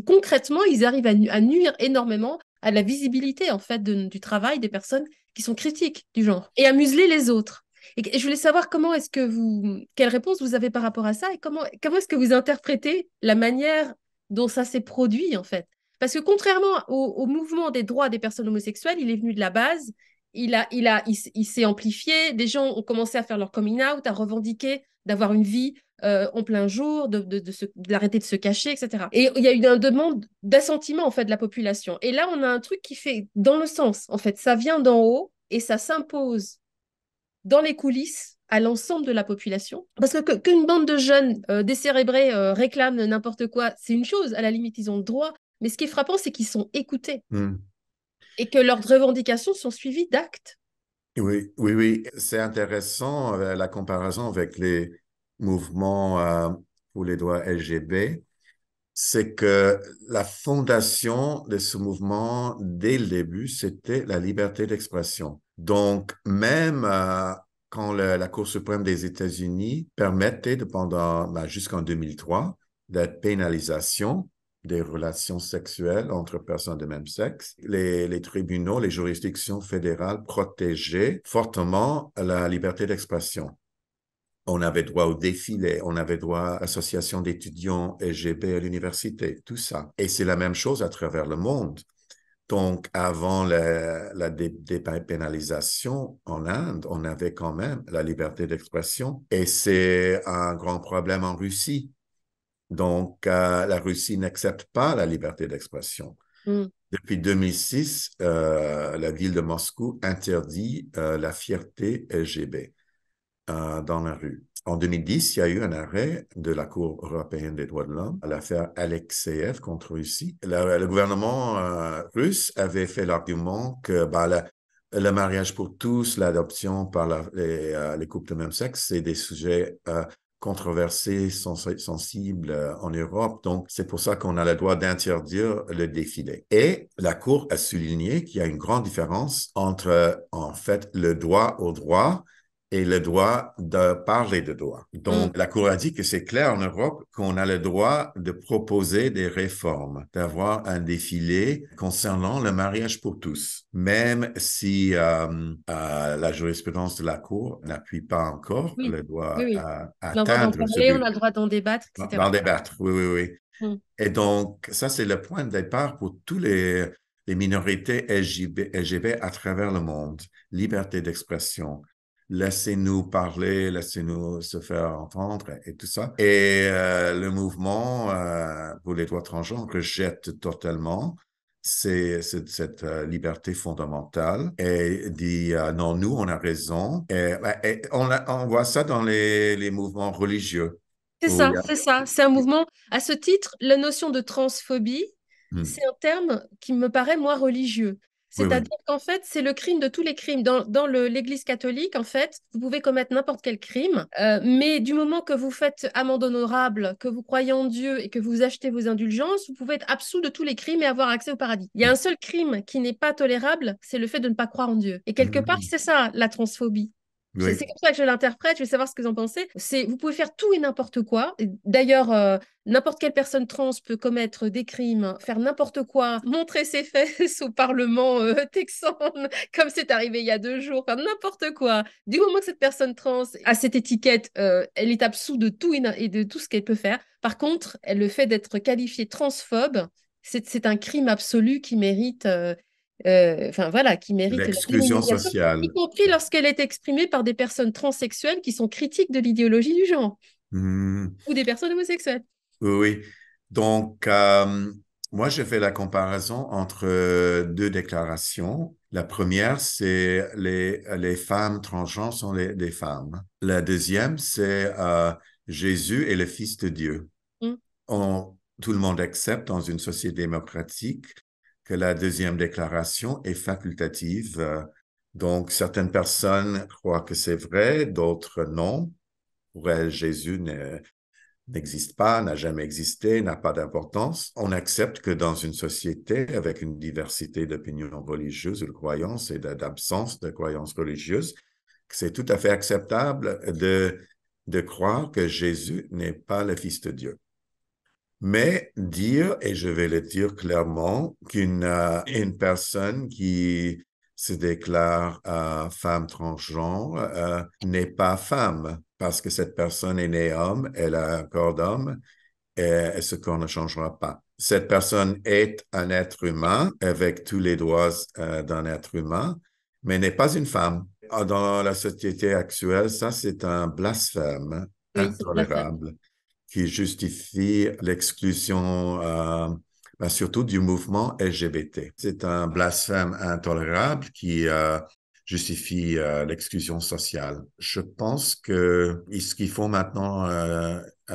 [SPEAKER 2] concrètement, ils arrivent à, nuire énormément à la visibilité en fait du travail des personnes qui sont critiques du genre et à museler les autres. Et je voulais savoir comment est-ce que vous, quelle réponse vous avez par rapport à ça et comment, comment est-ce que vous interprétez la manière dont ça s'est produit en fait. Parce que contrairement au, mouvement des droits des personnes homosexuelles, il est venu de la base, il, a, il, a, il, s'est amplifié, des gens ont commencé à faire leur coming out, à revendiquer d'avoir une vie euh, en plein jour, de, de, d'arrêter de se cacher, etc. Et il y a eu une demande d'assentiment en fait de la population. Et là, on a un truc qui fait dans le sens. En fait, ça vient d'en haut et ça s'impose dans les coulisses à l'ensemble de la population. Parce que qu'une bande de jeunes euh, décérébrés euh, réclament n'importe quoi, c'est une chose, à la limite, ils ont le droit. Mais ce qui est frappant, c'est qu'ils sont écoutés hmm. et que leurs revendications sont suivies d'actes.
[SPEAKER 3] Oui, oui, oui. C'est intéressant euh, la comparaison avec les mouvements pour les droits LGB. C'est que la fondation de ce mouvement, dès le début, c'était la liberté d'expression donc, même euh, quand la Cour suprême des États-Unis permettait pendant ben, jusqu'en 2003 la pénalisation des relations sexuelles entre personnes de même sexe, les, les tribunaux, les juridictions fédérales protégeaient fortement la liberté d'expression. On avait droit au défilé, on avait droit à l'association d'étudiants LGB à l'université, tout ça. Et c'est la même chose à travers le monde. Donc, avant la, la dépénalisation en Inde, on avait quand même la liberté d'expression et c'est un grand problème en Russie. Donc, euh, la Russie n'accepte pas la liberté d'expression. Mm. Depuis 2006, euh, la ville de Moscou interdit euh, la fierté LGB dans la rue. En 2010, il y a eu un arrêt de la Cour européenne des droits de l'homme à l'affaire Alexeyev contre Russie. Le, gouvernement euh, russe avait fait l'argument que ben, le mariage pour tous, l'adoption par euh, les, couples de même sexe, c'est des sujets euh, controversés, sensibles en Europe. Donc, c'est pour ça qu'on a le droit d'interdire le défilé. Et la Cour a souligné qu'il y a une grande différence entre, en fait, le droit au droit et le droit de parler de droit. Donc, mm. la Cour a dit que c'est clair en Europe qu'on a le droit de proposer des réformes, d'avoir un défilé concernant le mariage pour tous, même si euh, euh, la jurisprudence de la Cour n'appuie pas encore le droit à, on euh, parler, on a
[SPEAKER 2] le droit d'en débattre, etc. D'en débattre, oui, oui, oui. Mm.
[SPEAKER 3] Et donc, ça, c'est le point de départ pour tous les les minorités LGB, à travers le monde, liberté d'expression, laissez-nous parler, laissez-nous se faire entendre et tout ça. Et euh, le mouvement euh, pour les droits transgenres rejette totalement c'est cette euh, liberté fondamentale et dit non, nous, on a raison. Et, on, voit ça dans les, mouvements religieux. C'est ça, c'est
[SPEAKER 2] ça. C'est un mouvement. À ce titre, la notion de transphobie, hmm. c'est un terme qui me paraît moins religieux. C'est-à-dire qu'en fait, c'est le crime de tous les crimes. Dans, dans l'Église catholique, en fait, vous pouvez commettre n'importe quel crime, euh, mais du moment que vous faites amende honorable, que vous croyez en Dieu et que vous achetez vos indulgences, vous pouvez être absous de tous les crimes et avoir accès au paradis. Il y a un seul crime qui n'est pas tolérable, c'est le fait de ne pas croire en Dieu. Et quelque mhm. part, c'est ça, la transphobie. C'est comme ça que je l'interprète, je vais savoir ce que vous en pensez. C'est vous pouvez faire tout et n'importe quoi. D'ailleurs, euh, n'importe quelle personne trans peut commettre des crimes, faire n'importe quoi, montrer ses fesses au Parlement euh, texan, comme c'est arrivé il y a deux jours, faire n'importe quoi. Du moment que cette personne trans a cette étiquette, euh, elle est absous de tout et de tout ce qu'elle peut faire. Par contre, le fait d'être qualifiée transphobe, c'est un crime absolu qui mérite, euh, enfin voilà, qui mérite l'exclusion sociale, y compris lorsqu'elle est exprimée par des personnes transsexuelles qui sont critiques de l'idéologie du genre hmm. ou des personnes homosexuelles.
[SPEAKER 3] Oui, donc euh, moi je fais la comparaison entre euh, deux déclarations. La première, c'est les, femmes transgenres sont des femmes. La deuxième, c'est Jésus est le Fils de Dieu. Hmm. On, tout le monde accepte dans une société démocratique que la deuxième déclaration est facultative. Donc, certaines personnes croient que c'est vrai, d'autres non. Pour elles, Jésus n'existe pas, n'a jamais existé, n'a pas d'importance. On accepte que dans une société avec une diversité d'opinions religieuses ou de croyances et d'absence de croyances religieuses, c'est tout à fait acceptable de, de croire que Jésus n'est pas le Fils de Dieu mais dire, et je vais le dire clairement, qu'une euh, une personne qui se déclare euh, femme transgenre euh, n'est pas femme parce que cette personne est née homme, elle a un corps d'homme et, ce corps ne changera pas. Cette personne est un être humain avec tous les droits d'un être humain, mais n'est pas une femme. Ah, dans la société actuelle, ça c'est un blasphème intolérable qui justifie l'exclusion euh, ben, surtout du mouvement LGBT. C'est un blasphème intolérable qui euh, justifie euh, l'exclusion sociale. Je pense que ce qu'il faut maintenant,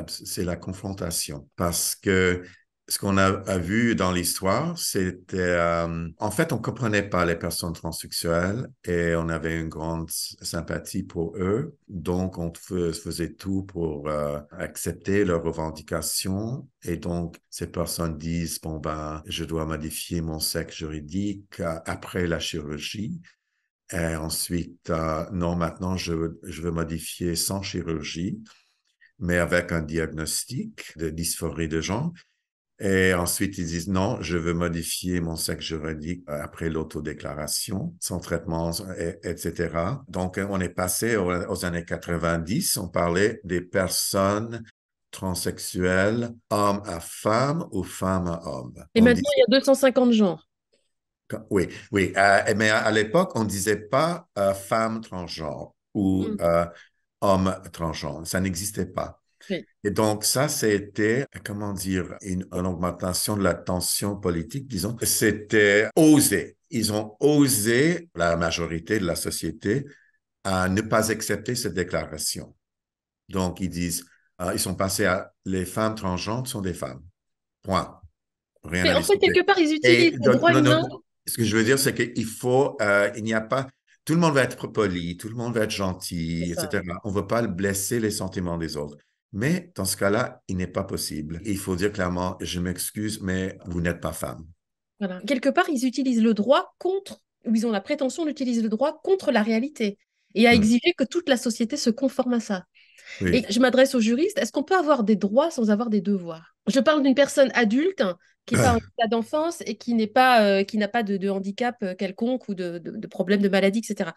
[SPEAKER 3] c'est la confrontation, parce que ce qu'on a, vu dans l'histoire, c'était euh, en fait on comprenait pas les personnes transsexuelles et on avait une grande sympathie pour eux, donc on faisait tout pour euh, accepter leurs revendications et donc ces personnes disent bon ben je dois modifier mon sexe juridique euh, après la chirurgie. Et ensuite, non, maintenant, je, veux, je veux modifier sans chirurgie mais avec un diagnostic de dysphorie de genre. Et ensuite, ils disent non, je veux modifier mon sexe juridique euh, après l'autodéclaration, sans traitement, etc. Donc, on est passé aux, années 90, on parlait des personnes transsexuelles, hommes à femmes ou femmes à hommes. Et maintenant,
[SPEAKER 2] il y a 250 genres.
[SPEAKER 3] Oui, oui. Euh, mais à, l'époque, on ne disait pas euh, femme transgenre ou mm. homme transgenre. Ça n'existait pas. Et donc ça, c'était, comment dire, une, augmentation de la tension politique, disons. C'était osé. Ils ont osé, la majorité de la société, à ne pas accepter cette déclaration. Donc, ils disent, ah, ils sont passés à les femmes transgenres sont des femmes. Point. Rien Mais en fait, quelque part, ils utilisent le droit humain. Ce que je veux dire, c'est qu'il faut, euh, il n'y a pas, tout le monde va être poli, tout le monde va être gentil, etc. On ne veut pas blesser les sentiments des autres. Mais dans ce cas-là, il n'est pas possible. il faut dire clairement, je m'excuse, mais vous n'êtes pas femme.
[SPEAKER 2] Quelque part, ils utilisent le droit contre, ou ils ont la prétention d'utiliser le droit contre la réalité et à hmm. exiger que toute la société se conforme à ça. Et je m'adresse aux juristes, est-ce qu'on peut avoir des droits sans avoir des devoirs Je parle d'une personne adulte hein, qui n'est pas ah. en état d'enfance et qui n'est pas, euh, qui n'a pas de, handicap euh, quelconque ou de, de problème de maladie, etc.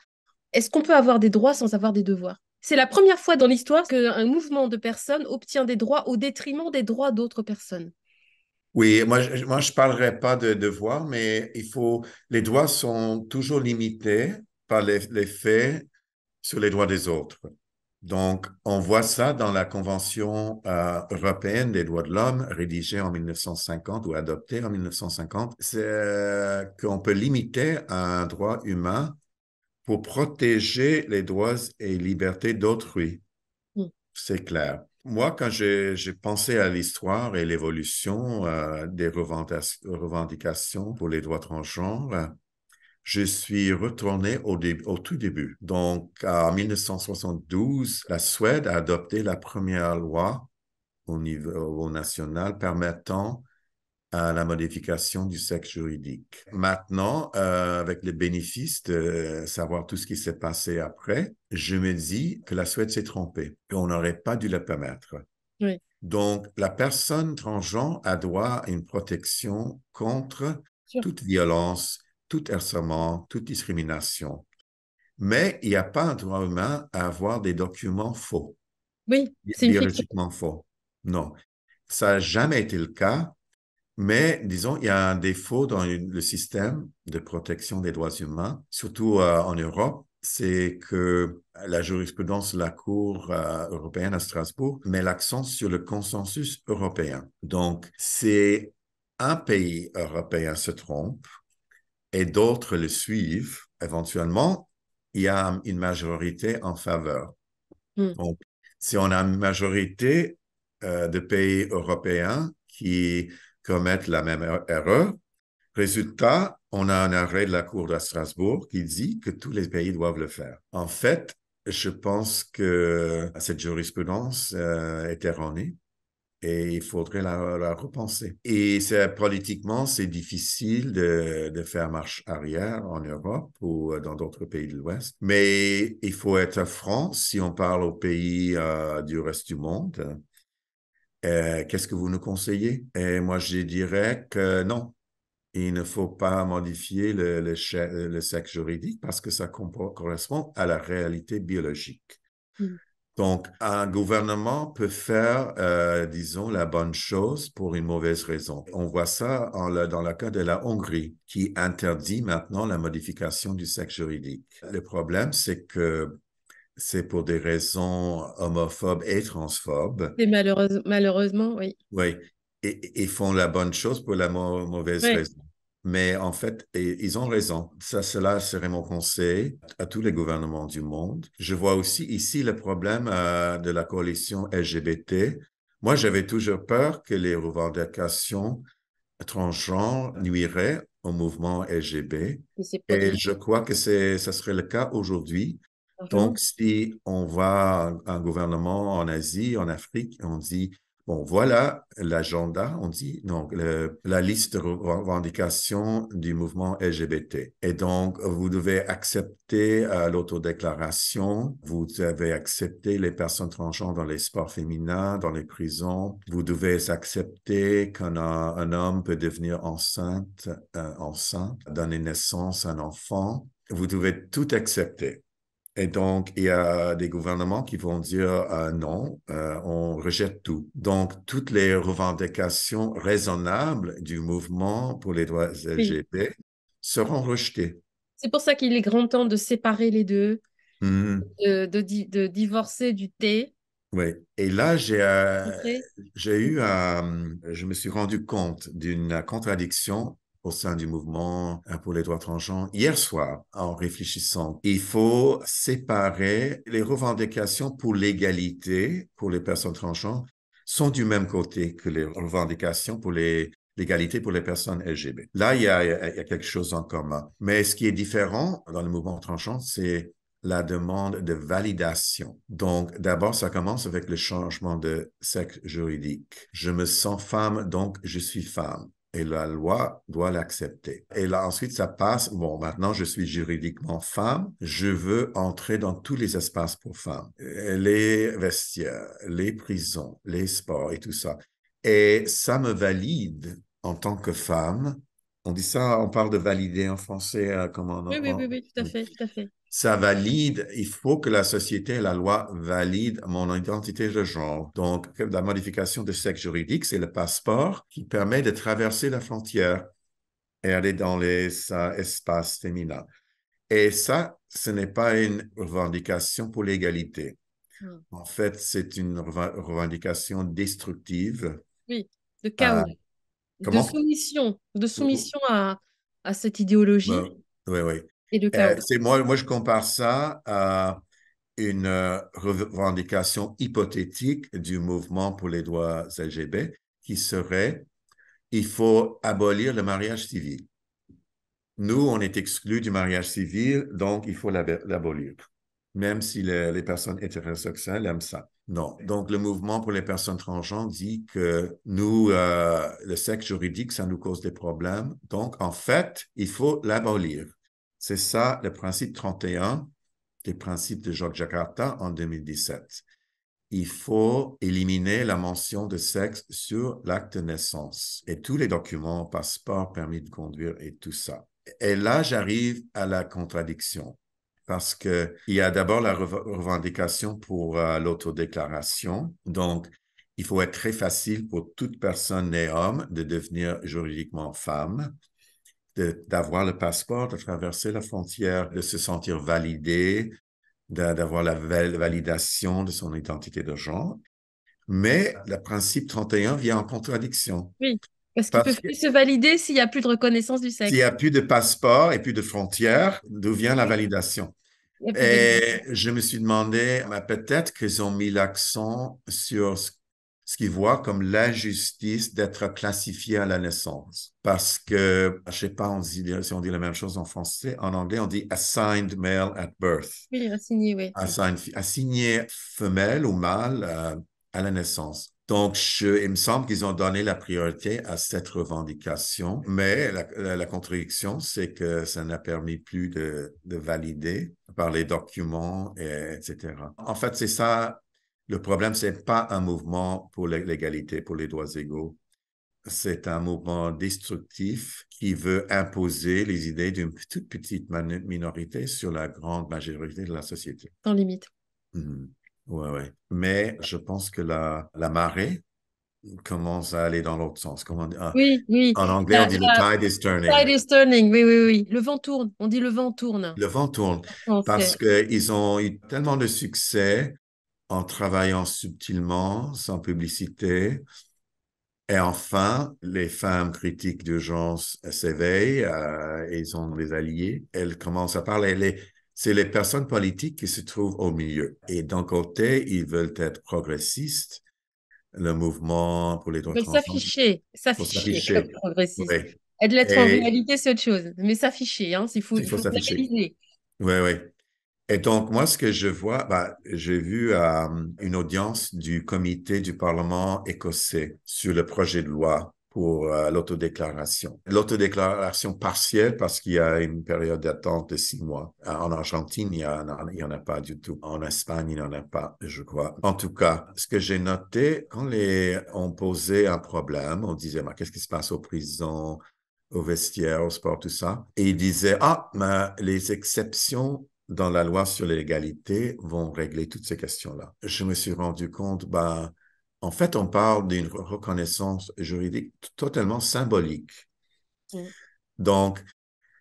[SPEAKER 2] Est-ce qu'on peut avoir des droits sans avoir des devoirs c'est la première fois dans l'histoire qu'un mouvement de personnes obtient des droits au détriment des droits d'autres personnes.
[SPEAKER 3] Oui, moi, je ne parlerai pas de devoir, mais il faut, les droits sont toujours limités par les, faits sur les droits des autres. Donc, on voit ça dans la Convention euh, européenne des droits de l'homme, rédigée en 1950 ou adoptée en 1950, c'est euh, qu'on peut limiter un droit humain pour protéger les droits et libertés d'autrui. Mm. C'est clair. Moi, quand j'ai pensé à l'histoire et l'évolution euh, des revendications pour les droits transgenres, je suis retourné au, au, tout début. Donc, en 1972, la Suède a adopté la première loi au niveau national permettant à la modification du sexe juridique. Maintenant, euh, avec les bénéfices de savoir tout ce qui s'est passé après, je me dis que la Suède s'est trompée, On n'aurait pas dû le permettre. Donc, la personne transgenre a droit à une protection contre toute violence, tout harcèlement, toute discrimination. Mais il n'y a pas un droit humain à avoir des documents faux.
[SPEAKER 2] Oui, c'est biologiquement
[SPEAKER 3] faux. Non, ça n'a jamais été le cas mais disons, il y a un défaut dans le système de protection des droits humains, surtout euh, en Europe, c'est que la jurisprudence de la Cour euh, européenne à Strasbourg met l'accent sur le consensus européen. Donc, c'est un pays européen se trompe et d'autres le suivent, éventuellement, il y a une majorité en faveur. Hmm. Donc, si on a une majorité euh, de pays européens qui commettre la même er-, erreur. Résultat, on a un arrêt de la Cour de Strasbourg qui dit que tous les pays doivent le faire. En fait, je pense que cette jurisprudence euh, est erronée et il faudrait la, repenser. Et politiquement, c'est difficile de, faire marche arrière en Europe ou euh, dans d'autres pays de l'Ouest. Mais il faut être franc si on parle aux pays euh, du reste du monde. Euh, qu'est-ce que vous nous conseillez? Et euh, moi, je dirais que non, il ne faut pas modifier le, sexe euh, juridique parce que ça correspond à la réalité biologique. Hmm. Donc, un gouvernement peut faire, disons, la bonne chose pour une mauvaise raison. On voit ça dans le cas de la Hongrie, qui interdit maintenant la modification du sexe juridique. Le problème, c'est que c'est pour des raisons homophobes et transphobes.
[SPEAKER 2] malheureusement, oui.
[SPEAKER 3] Oui, et, font la bonne chose pour la mauvaise raison. Mais en fait, ils ont raison. Ça, cela serait mon conseil à tous les gouvernements du monde. Je vois aussi ici le problème euh, de la coalition LGBT. Moi, j'avais toujours peur que les revendications transgenres nuiraient au mouvement LGB. Et je crois que ça serait le cas aujourd'hui. Donc, si on voit un gouvernement en Asie, en Afrique, on dit, bon, voilà l'agenda, on dit, donc, la liste de revendications du mouvement LGBT. Et donc, vous devez accepter euh, l'autodéclaration, vous devez accepter les personnes transgenres dans les sports féminins, dans les prisons, vous devez accepter qu'un homme peut devenir enceinte, euh, enceinte, donner naissance à un enfant. Vous devez tout accepter. Et donc, il y a des gouvernements qui vont dire euh, non, euh, on rejette tout. Donc, toutes les revendications raisonnables du mouvement pour les droits LGBT seront rejetées.
[SPEAKER 2] C'est pour ça qu'il est grand temps de séparer les deux, mmh. de, divorcer du thé.
[SPEAKER 3] Oui, et là, j'ai euh, eu, je me suis rendu compte d'une contradiction au sein du mouvement euh, pour les droits tranchants hier soir en réfléchissant. Il faut séparer les revendications pour l'égalité pour les personnes tranchantes sont du même côté que les revendications pour les l'égalité pour les personnes LGBT. Là, il y, a, il y, a, quelque chose en commun. Mais ce qui est différent dans le mouvement tranchant, c'est la demande de validation. Donc, d'abord, ça commence avec le changement de sexe juridique. Je me sens femme, donc je suis femme et la loi doit l'accepter. Et là, ensuite, ça passe, bon, maintenant, je suis juridiquement femme, je veux entrer dans tous les espaces pour femmes, les vestiaires, les prisons, les sports et tout ça. Et ça me valide en tant que femme. On dit ça, on parle de valider en français, euh, comment on, oui, oui, oui,
[SPEAKER 4] oui, tout à fait, tout à fait
[SPEAKER 3] ça valide, il faut que la société, et la loi valide mon identité de genre. Donc, la modification de sexe juridique, c'est le passeport qui permet de traverser la frontière et aller dans les espaces féminins. Et ça, ce n'est pas une revendication pour l'égalité. Hmm. En fait, c'est une revendication destructive.
[SPEAKER 2] Oui, de euh, chaos. de soumission, de soumission à, cette idéologie. Ben,
[SPEAKER 3] oui, oui. Euh, c'est moi, moi, je compare ça à une euh, revendication hypothétique du mouvement pour les droits LGBT qui serait il faut abolir le mariage civil. Nous, on est exclus du mariage civil, donc il faut l'abolir, même si les, personnes hétérosexuelles aiment ça. Non. Donc, le mouvement pour les personnes transgenres dit que nous, euh, le sexe juridique, ça nous cause des problèmes. Donc, en fait, il faut l'abolir. C'est ça le principe 31 des principes de Jakarta en 2017. Il faut éliminer la mention de sexe sur l'acte de naissance et tous les documents, passeport, permis de conduire et tout ça. Et là, j'arrive à la contradiction parce qu'il y a d'abord la revendication pour euh, l'autodéclaration. Donc, il faut être très facile pour toute personne née homme de devenir juridiquement femme d'avoir le passeport, de traverser la frontière, de se sentir validé, d'avoir la validation de son identité de genre. Mais le principe 31 vient en contradiction. Oui, parce qu'il ne peut
[SPEAKER 2] plus se valider s'il n'y a plus de reconnaissance du sexe. S'il n'y a
[SPEAKER 3] plus de passeport et plus de frontières, d'où vient la validation et je me suis demandé, peut-être qu'ils ont mis l'accent sur ce ce qu'ils voient comme l'injustice d'être classifié à la naissance. Parce que, je sais pas on si on dit la même chose en français, en anglais, on dit assigned male at birth.
[SPEAKER 2] Oui, assigné, oui.
[SPEAKER 3] assigné femelle ou mâle à, la naissance. Donc, je, il me semble qu'ils ont donné la priorité à cette revendication, mais la, contradiction, c'est que ça n'a permis plus de, de, valider par les documents, etc. En fait, c'est ça le problème, ce n'est pas un mouvement pour l'égalité, pour les droits égaux. C'est un mouvement destructif qui veut imposer les idées d'une toute petite minorité sur la grande majorité de la société. Sans limite. Mmh. oui. ouais. Mais je pense que la, marée commence à aller dans l'autre sens. Comment ah, oui, oui. En anglais, on dit le tide is turning. Tide
[SPEAKER 2] is turning, oui, oui, oui. Le vent tourne. On dit le vent tourne.
[SPEAKER 3] Le vent tourne. Parce parce qu'ils ont eu tellement de succès en travaillant subtilement, sans publicité. Et enfin, les femmes critiques d'urgence s'éveillent, euh, ils ont des alliés, elles commencent à parler. c'est les personnes politiques qui se trouvent au milieu. Et d'un côté, ils veulent être progressistes, le mouvement pour les droits de s'afficher, s'afficher comme progressiste. Et de l'être en réalité,
[SPEAKER 2] c'est autre chose. Mais s'afficher, hein, il il faut s'afficher.
[SPEAKER 3] Oui, oui. Et donc, moi, ce que je vois, bah, j'ai vu une audience du comité du Parlement écossais sur le projet de loi pour euh, l'autodéclaration. L'autodéclaration partielle parce qu'il y a une période d'attente de six mois. Euh, en Argentine, il n'y en, en, a pas du tout. En Espagne, il n'y en a pas, je crois. En tout cas, ce que j'ai noté, quand les, on posait un problème, on disait, bah, qu'est-ce qui se passe aux prisons, aux vestiaires, au sport, tout ça. Et ils disaient, ah, mais les exceptions dans la loi sur l'égalité vont régler toutes ces questions-là. Je me suis rendu compte, bah, en fait, on parle d'une reconnaissance juridique totalement symbolique. Mm. Donc,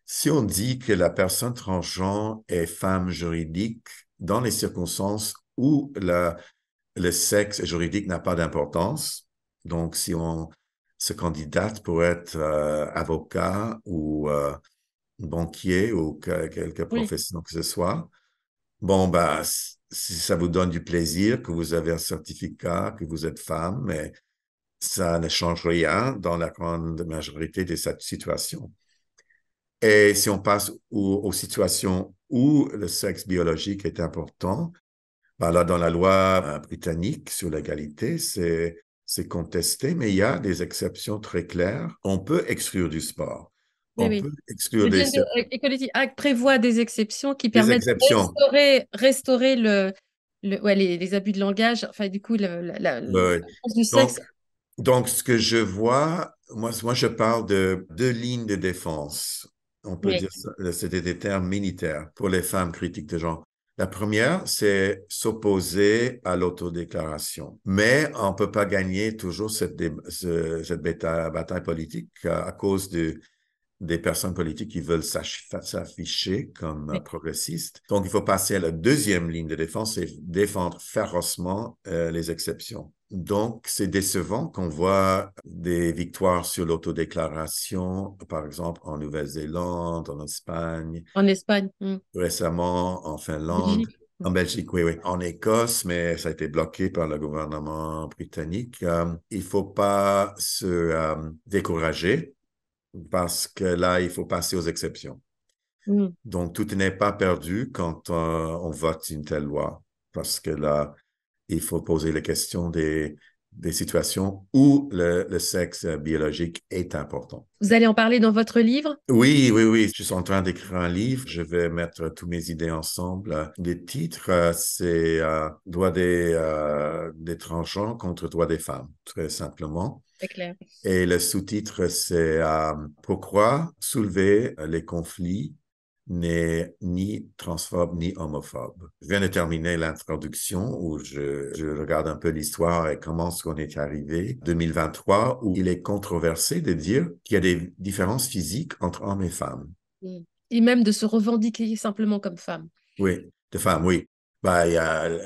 [SPEAKER 3] si on dit que la personne transgenre est femme juridique dans les circonstances où le sexe juridique n'a pas d'importance, donc si on se candidate pour être euh, avocat ou euh, banquier ou quelque profession que ce soit, bon, bah, si ça vous donne du plaisir, que vous avez un certificat, que vous êtes femme, mais ça ne change rien dans la grande majorité de cette situation. Et si on passe aux, situations où le sexe biologique est important, bah, là, dans la loi euh, britannique sur l'égalité, c'est contesté, mais il y a des exceptions très claires. On peut exclure du sport on peut exclure des...
[SPEAKER 2] Equality euh, Act prévoit des exceptions qui permettent de restaurer, le, les, abus de langage, enfin du coup, la, du sexe.
[SPEAKER 3] Donc, ce que je vois, moi, moi je parle de deux lignes de défense. On peut dire dire c'était des termes militaires pour les femmes critiques de genre. La première, c'est s'opposer à l'autodéclaration. Mais on ne peut pas gagner toujours cette, cette bataille politique à, cause de des personnes politiques qui veulent s'afficher comme euh, progressistes. Donc, il faut passer à la deuxième ligne de défense et défendre férocement euh, les exceptions. Donc, c'est décevant qu'on voit des victoires sur l'autodéclaration, par exemple en Nouvelle-Zélande, en Espagne.
[SPEAKER 2] En Espagne. Mmh.
[SPEAKER 3] Récemment, en Finlande. En Belgique, oui, oui. En Écosse, mais ça a été bloqué par le gouvernement britannique. Euh, il ne faut pas se décourager parce que là, il faut passer aux exceptions. Mm. Donc, tout n'est pas perdu quand euh, on vote une telle loi, parce que là, il faut poser la question des, des situations où le, sexe biologique est important.
[SPEAKER 2] Vous allez en parler dans votre livre
[SPEAKER 3] Oui, oui, oui. Je suis en train d'écrire un livre. Je vais mettre toutes mes idées ensemble. Le titre, euh, c'est euh, Droit des, euh, des tranchants contre droit des femmes, très simplement clair. Et le sous-titre, c'est euh, Pourquoi soulever euh, les conflits n'est ni transphobe ni homophobe. Je viens de terminer l'introduction où je, je, regarde un peu l'histoire et comment ce qu'on est arrivé. 2023, où il est controversé de dire qu'il y a des différences physiques entre hommes et femmes.
[SPEAKER 2] Mm. Et même de se revendiquer simplement comme femme.
[SPEAKER 3] Oui, de femme, oui. Bah, il y a euh,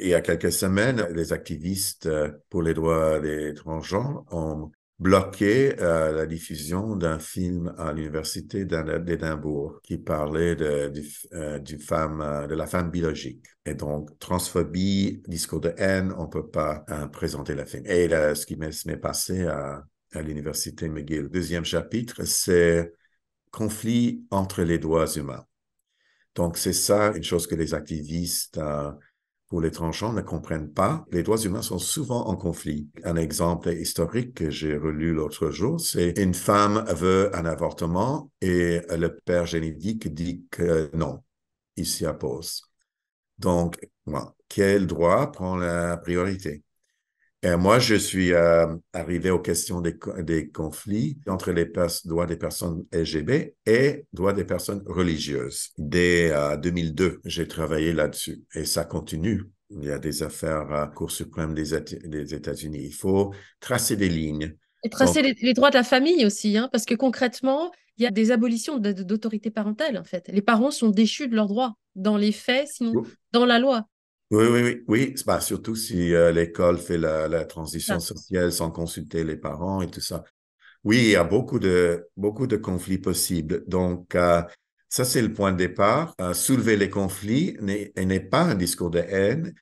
[SPEAKER 3] il y a quelques semaines, les activistes euh, pour les droits des transgenres ont bloqué euh, la diffusion d'un film à l'université d'Édimbourg qui parlait de, euh, femme, de la femme biologique. Et donc, transphobie, discours de haine, on ne peut pas présenter la film. Et là, ce qui m'est passé à, à l'université McGill. Deuxième chapitre, c'est conflit entre les droits humains. Donc, c'est ça, une chose que les activistes pour les tranchants ne comprennent pas, les droits humains sont souvent en conflit. Un exemple historique que j'ai relu l'autre jour, c'est une femme veut un avortement et le père génétique dit que non, il s'y oppose. Donc, quel droit prend la priorité et euh, moi, je suis euh, arrivé aux questions des, conflits entre les droits des personnes LGB et droits des personnes religieuses. Dès 2002, euh, j'ai travaillé là-dessus et ça continue. Il y a des affaires à Cour suprême des, États-Unis. Il faut tracer des lignes.
[SPEAKER 2] Et tracer les, droits de la famille aussi, hein, parce que concrètement, il y a des abolitions d'autorité parentale, en fait. Les parents sont déchus de leurs droits, dans les faits, sinon dans la loi.
[SPEAKER 3] Oui, oui, oui, oui. surtout si euh, l'école fait la, transition ah. sociale sans consulter les parents et tout ça. Oui, il y a beaucoup de, beaucoup de conflits possibles. Donc, euh, ça, c'est le point de départ. Euh, soulever les conflits n'est pas un discours de haine,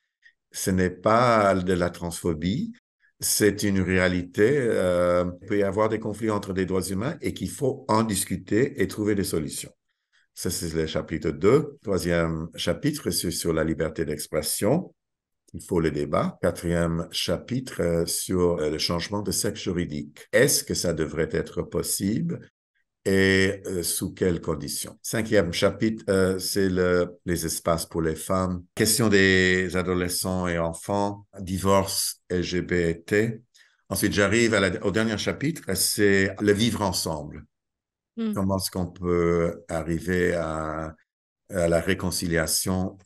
[SPEAKER 3] ce n'est pas de la transphobie, c'est une réalité. il peut y avoir des conflits entre des droits humains et qu'il faut en discuter et trouver des solutions. Ça, c'est le chapitre 2. Troisième chapitre, c'est sur la liberté d'expression. Il faut le débat. Quatrième chapitre euh, sur euh, le changement de sexe juridique. Est-ce que ça devrait être possible et euh, sous quelles conditions. Cinquième chapitre, c'est le, les espaces pour les femmes, question des adolescents et enfants, divorce LGBT. Ensuite, j'arrive au dernier chapitre, c'est le vivre ensemble. Mm. Comment est-ce qu'on peut arriver à, la réconciliation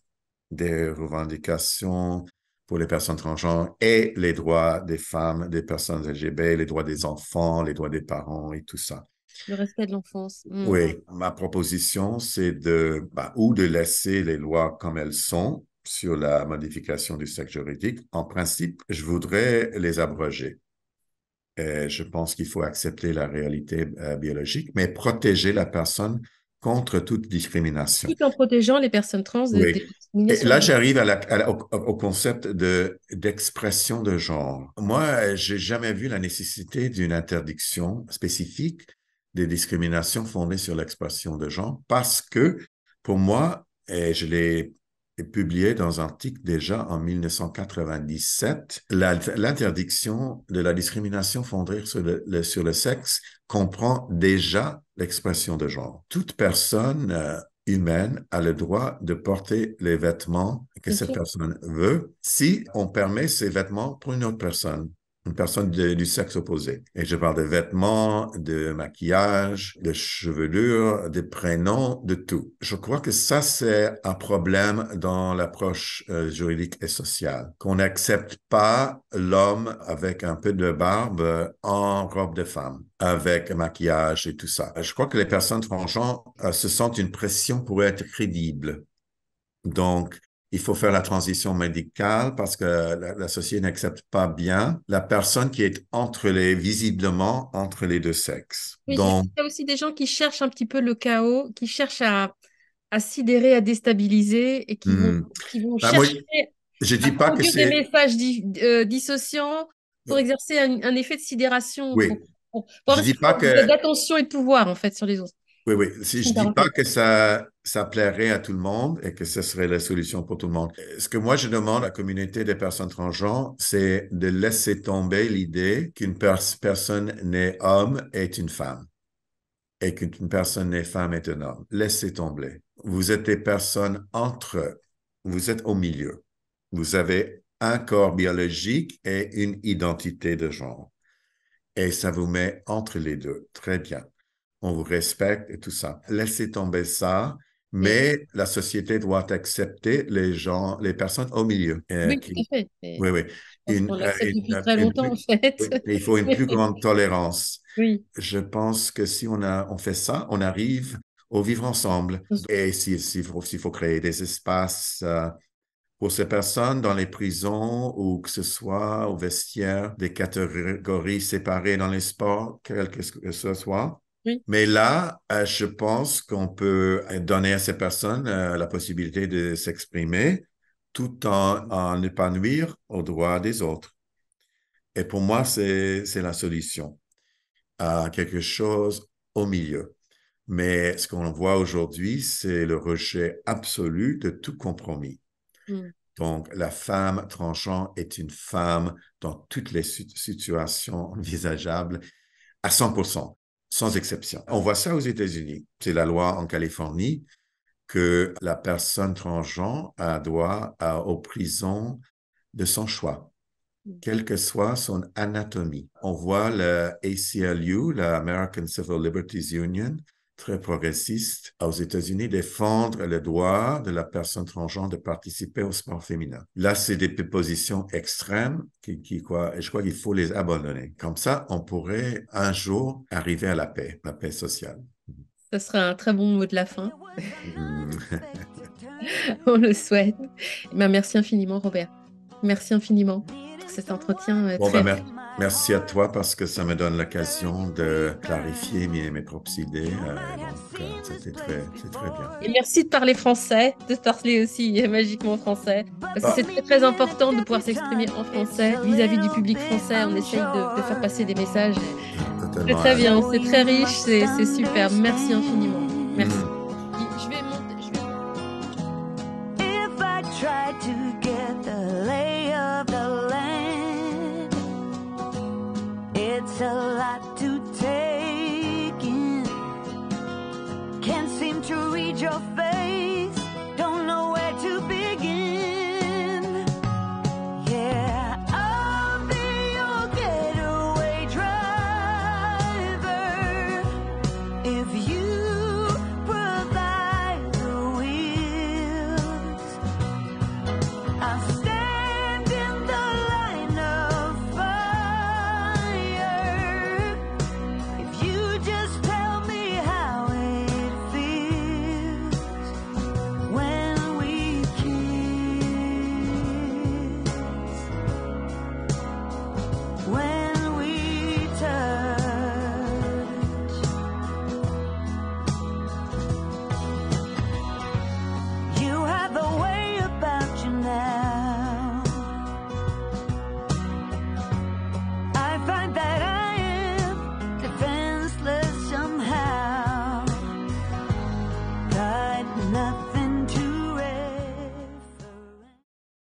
[SPEAKER 3] des revendications pour les personnes transgenres et les droits des femmes, des personnes LGBT, les droits des enfants, les droits des parents et tout ça.
[SPEAKER 2] Le respect de l'enfance. Mm. Oui,
[SPEAKER 3] ma proposition, c'est de, bah, ou de laisser les lois comme elles sont sur la modification du sexe juridique. En principe, je voudrais les abroger euh, je pense qu'il faut accepter la réalité euh, biologique, mais protéger la personne contre toute discrimination. Tout
[SPEAKER 2] en protégeant les personnes trans de oui. là, j'arrive
[SPEAKER 3] au, concept de d'expression de genre. Moi, j'ai jamais vu la nécessité d'une interdiction spécifique des discriminations fondées sur l'expression de genre parce que, pour moi, je l'ai publié dans un article déjà en 1997 l'interdiction de la discrimination fondée sur le, sur le sexe comprend déjà l'expression de genre. Toute personne euh, humaine a le droit de porter les vêtements que cette personne veut si on permet ces vêtements pour une autre personne une personne du sexe opposé. Et je parle de vêtements, de maquillage, de chevelure, des prénoms, de tout. Je crois que ça, c'est un problème dans l'approche euh, juridique et sociale, qu'on n'accepte pas l'homme avec un peu de barbe euh, en robe de femme, avec maquillage et tout ça. Je crois que les personnes transgenres euh, se sentent une pression pour être crédibles. Donc, il faut faire la transition médicale parce que la, société n'accepte pas bien la personne qui est entre les, visiblement, entre les deux sexes. il y a
[SPEAKER 2] aussi des gens qui cherchent un petit peu le chaos, qui cherchent à, sidérer, à déstabiliser et qui vont, hmm. qui bah, chercher
[SPEAKER 3] je dis pas que des messages
[SPEAKER 2] euh, dissociants pour exercer un, effet de sidération. D'attention et de pouvoir, en fait, sur les autres.
[SPEAKER 3] Oui, oui. Si je ne dis pas que ça, ça plairait à tout le monde et que ce serait la solution pour tout le monde. Ce que moi, je demande à la communauté des personnes transgenres, c'est de laisser tomber l'idée qu'une personne née homme est une femme et qu'une personne née femme est un homme. Laissez tomber. Vous êtes des personnes entre eux. Vous êtes au milieu. Vous avez un corps biologique et une identité de genre. Et ça vous met entre les deux. Très bien on vous respecte et tout ça. Laissez tomber ça. Mais la société doit accepter les gens, les personnes au milieu. Euh, oui,
[SPEAKER 4] fait. Oui,
[SPEAKER 3] oui. très longtemps, en
[SPEAKER 4] fait. Il faut une plus grande
[SPEAKER 3] tolérance. Oui. Je pense que si on, a, on fait ça, on arrive au vivre ensemble. Et s'il faut, créer des espaces euh, pour ces personnes dans les prisons ou que ce soit au vestiaire, des catégories séparées dans les sports, quel que ce soit, mais là, euh, je pense qu'on peut euh, donner à ces personnes euh, la possibilité de s'exprimer tout en, en épanouir aux droits des autres. Et pour moi, c'est la solution à quelque chose au milieu. Mais ce qu'on voit aujourd'hui, c'est le rejet absolu de tout compromis. Mm. Donc, la femme tranchant est une femme dans toutes les situations envisageables à 100% sans exception. On voit ça aux États-Unis. C'est la loi en Californie que la personne transgenre a euh, droit à, euh, aux prisons de son choix, mm. quelle que soit son anatomie. On voit le ACLU, l'American Civil Liberties Union, très progressiste aux États-Unis défendre le droit de la personne transgenre de participer au sport féminin. Là, c'est des positions extrêmes qui, quoi, et je crois qu'il faut les abandonner. Comme ça, on pourrait un jour arriver à la paix, la paix sociale.
[SPEAKER 2] Ce serait un très bon mot de la fin. on le souhaite. Eh ben, merci infiniment, Robert. Merci infiniment cet entretien. Euh, ben,
[SPEAKER 3] merci à toi parce que ça me donne l'occasion de clarifier mes, propres idées. Euh, euh très, très, bien. Et
[SPEAKER 2] merci de parler français, de parler aussi euh, magiquement français. Parce que ah. c'est très, très, important de pouvoir s'exprimer en français vis-à-vis du public français. On essaye de, de faire passer des messages.
[SPEAKER 3] C'est très bien, c'est
[SPEAKER 2] très riche, c'est super. Merci infiniment. Merci.
[SPEAKER 3] Mm.
[SPEAKER 1] It's a lot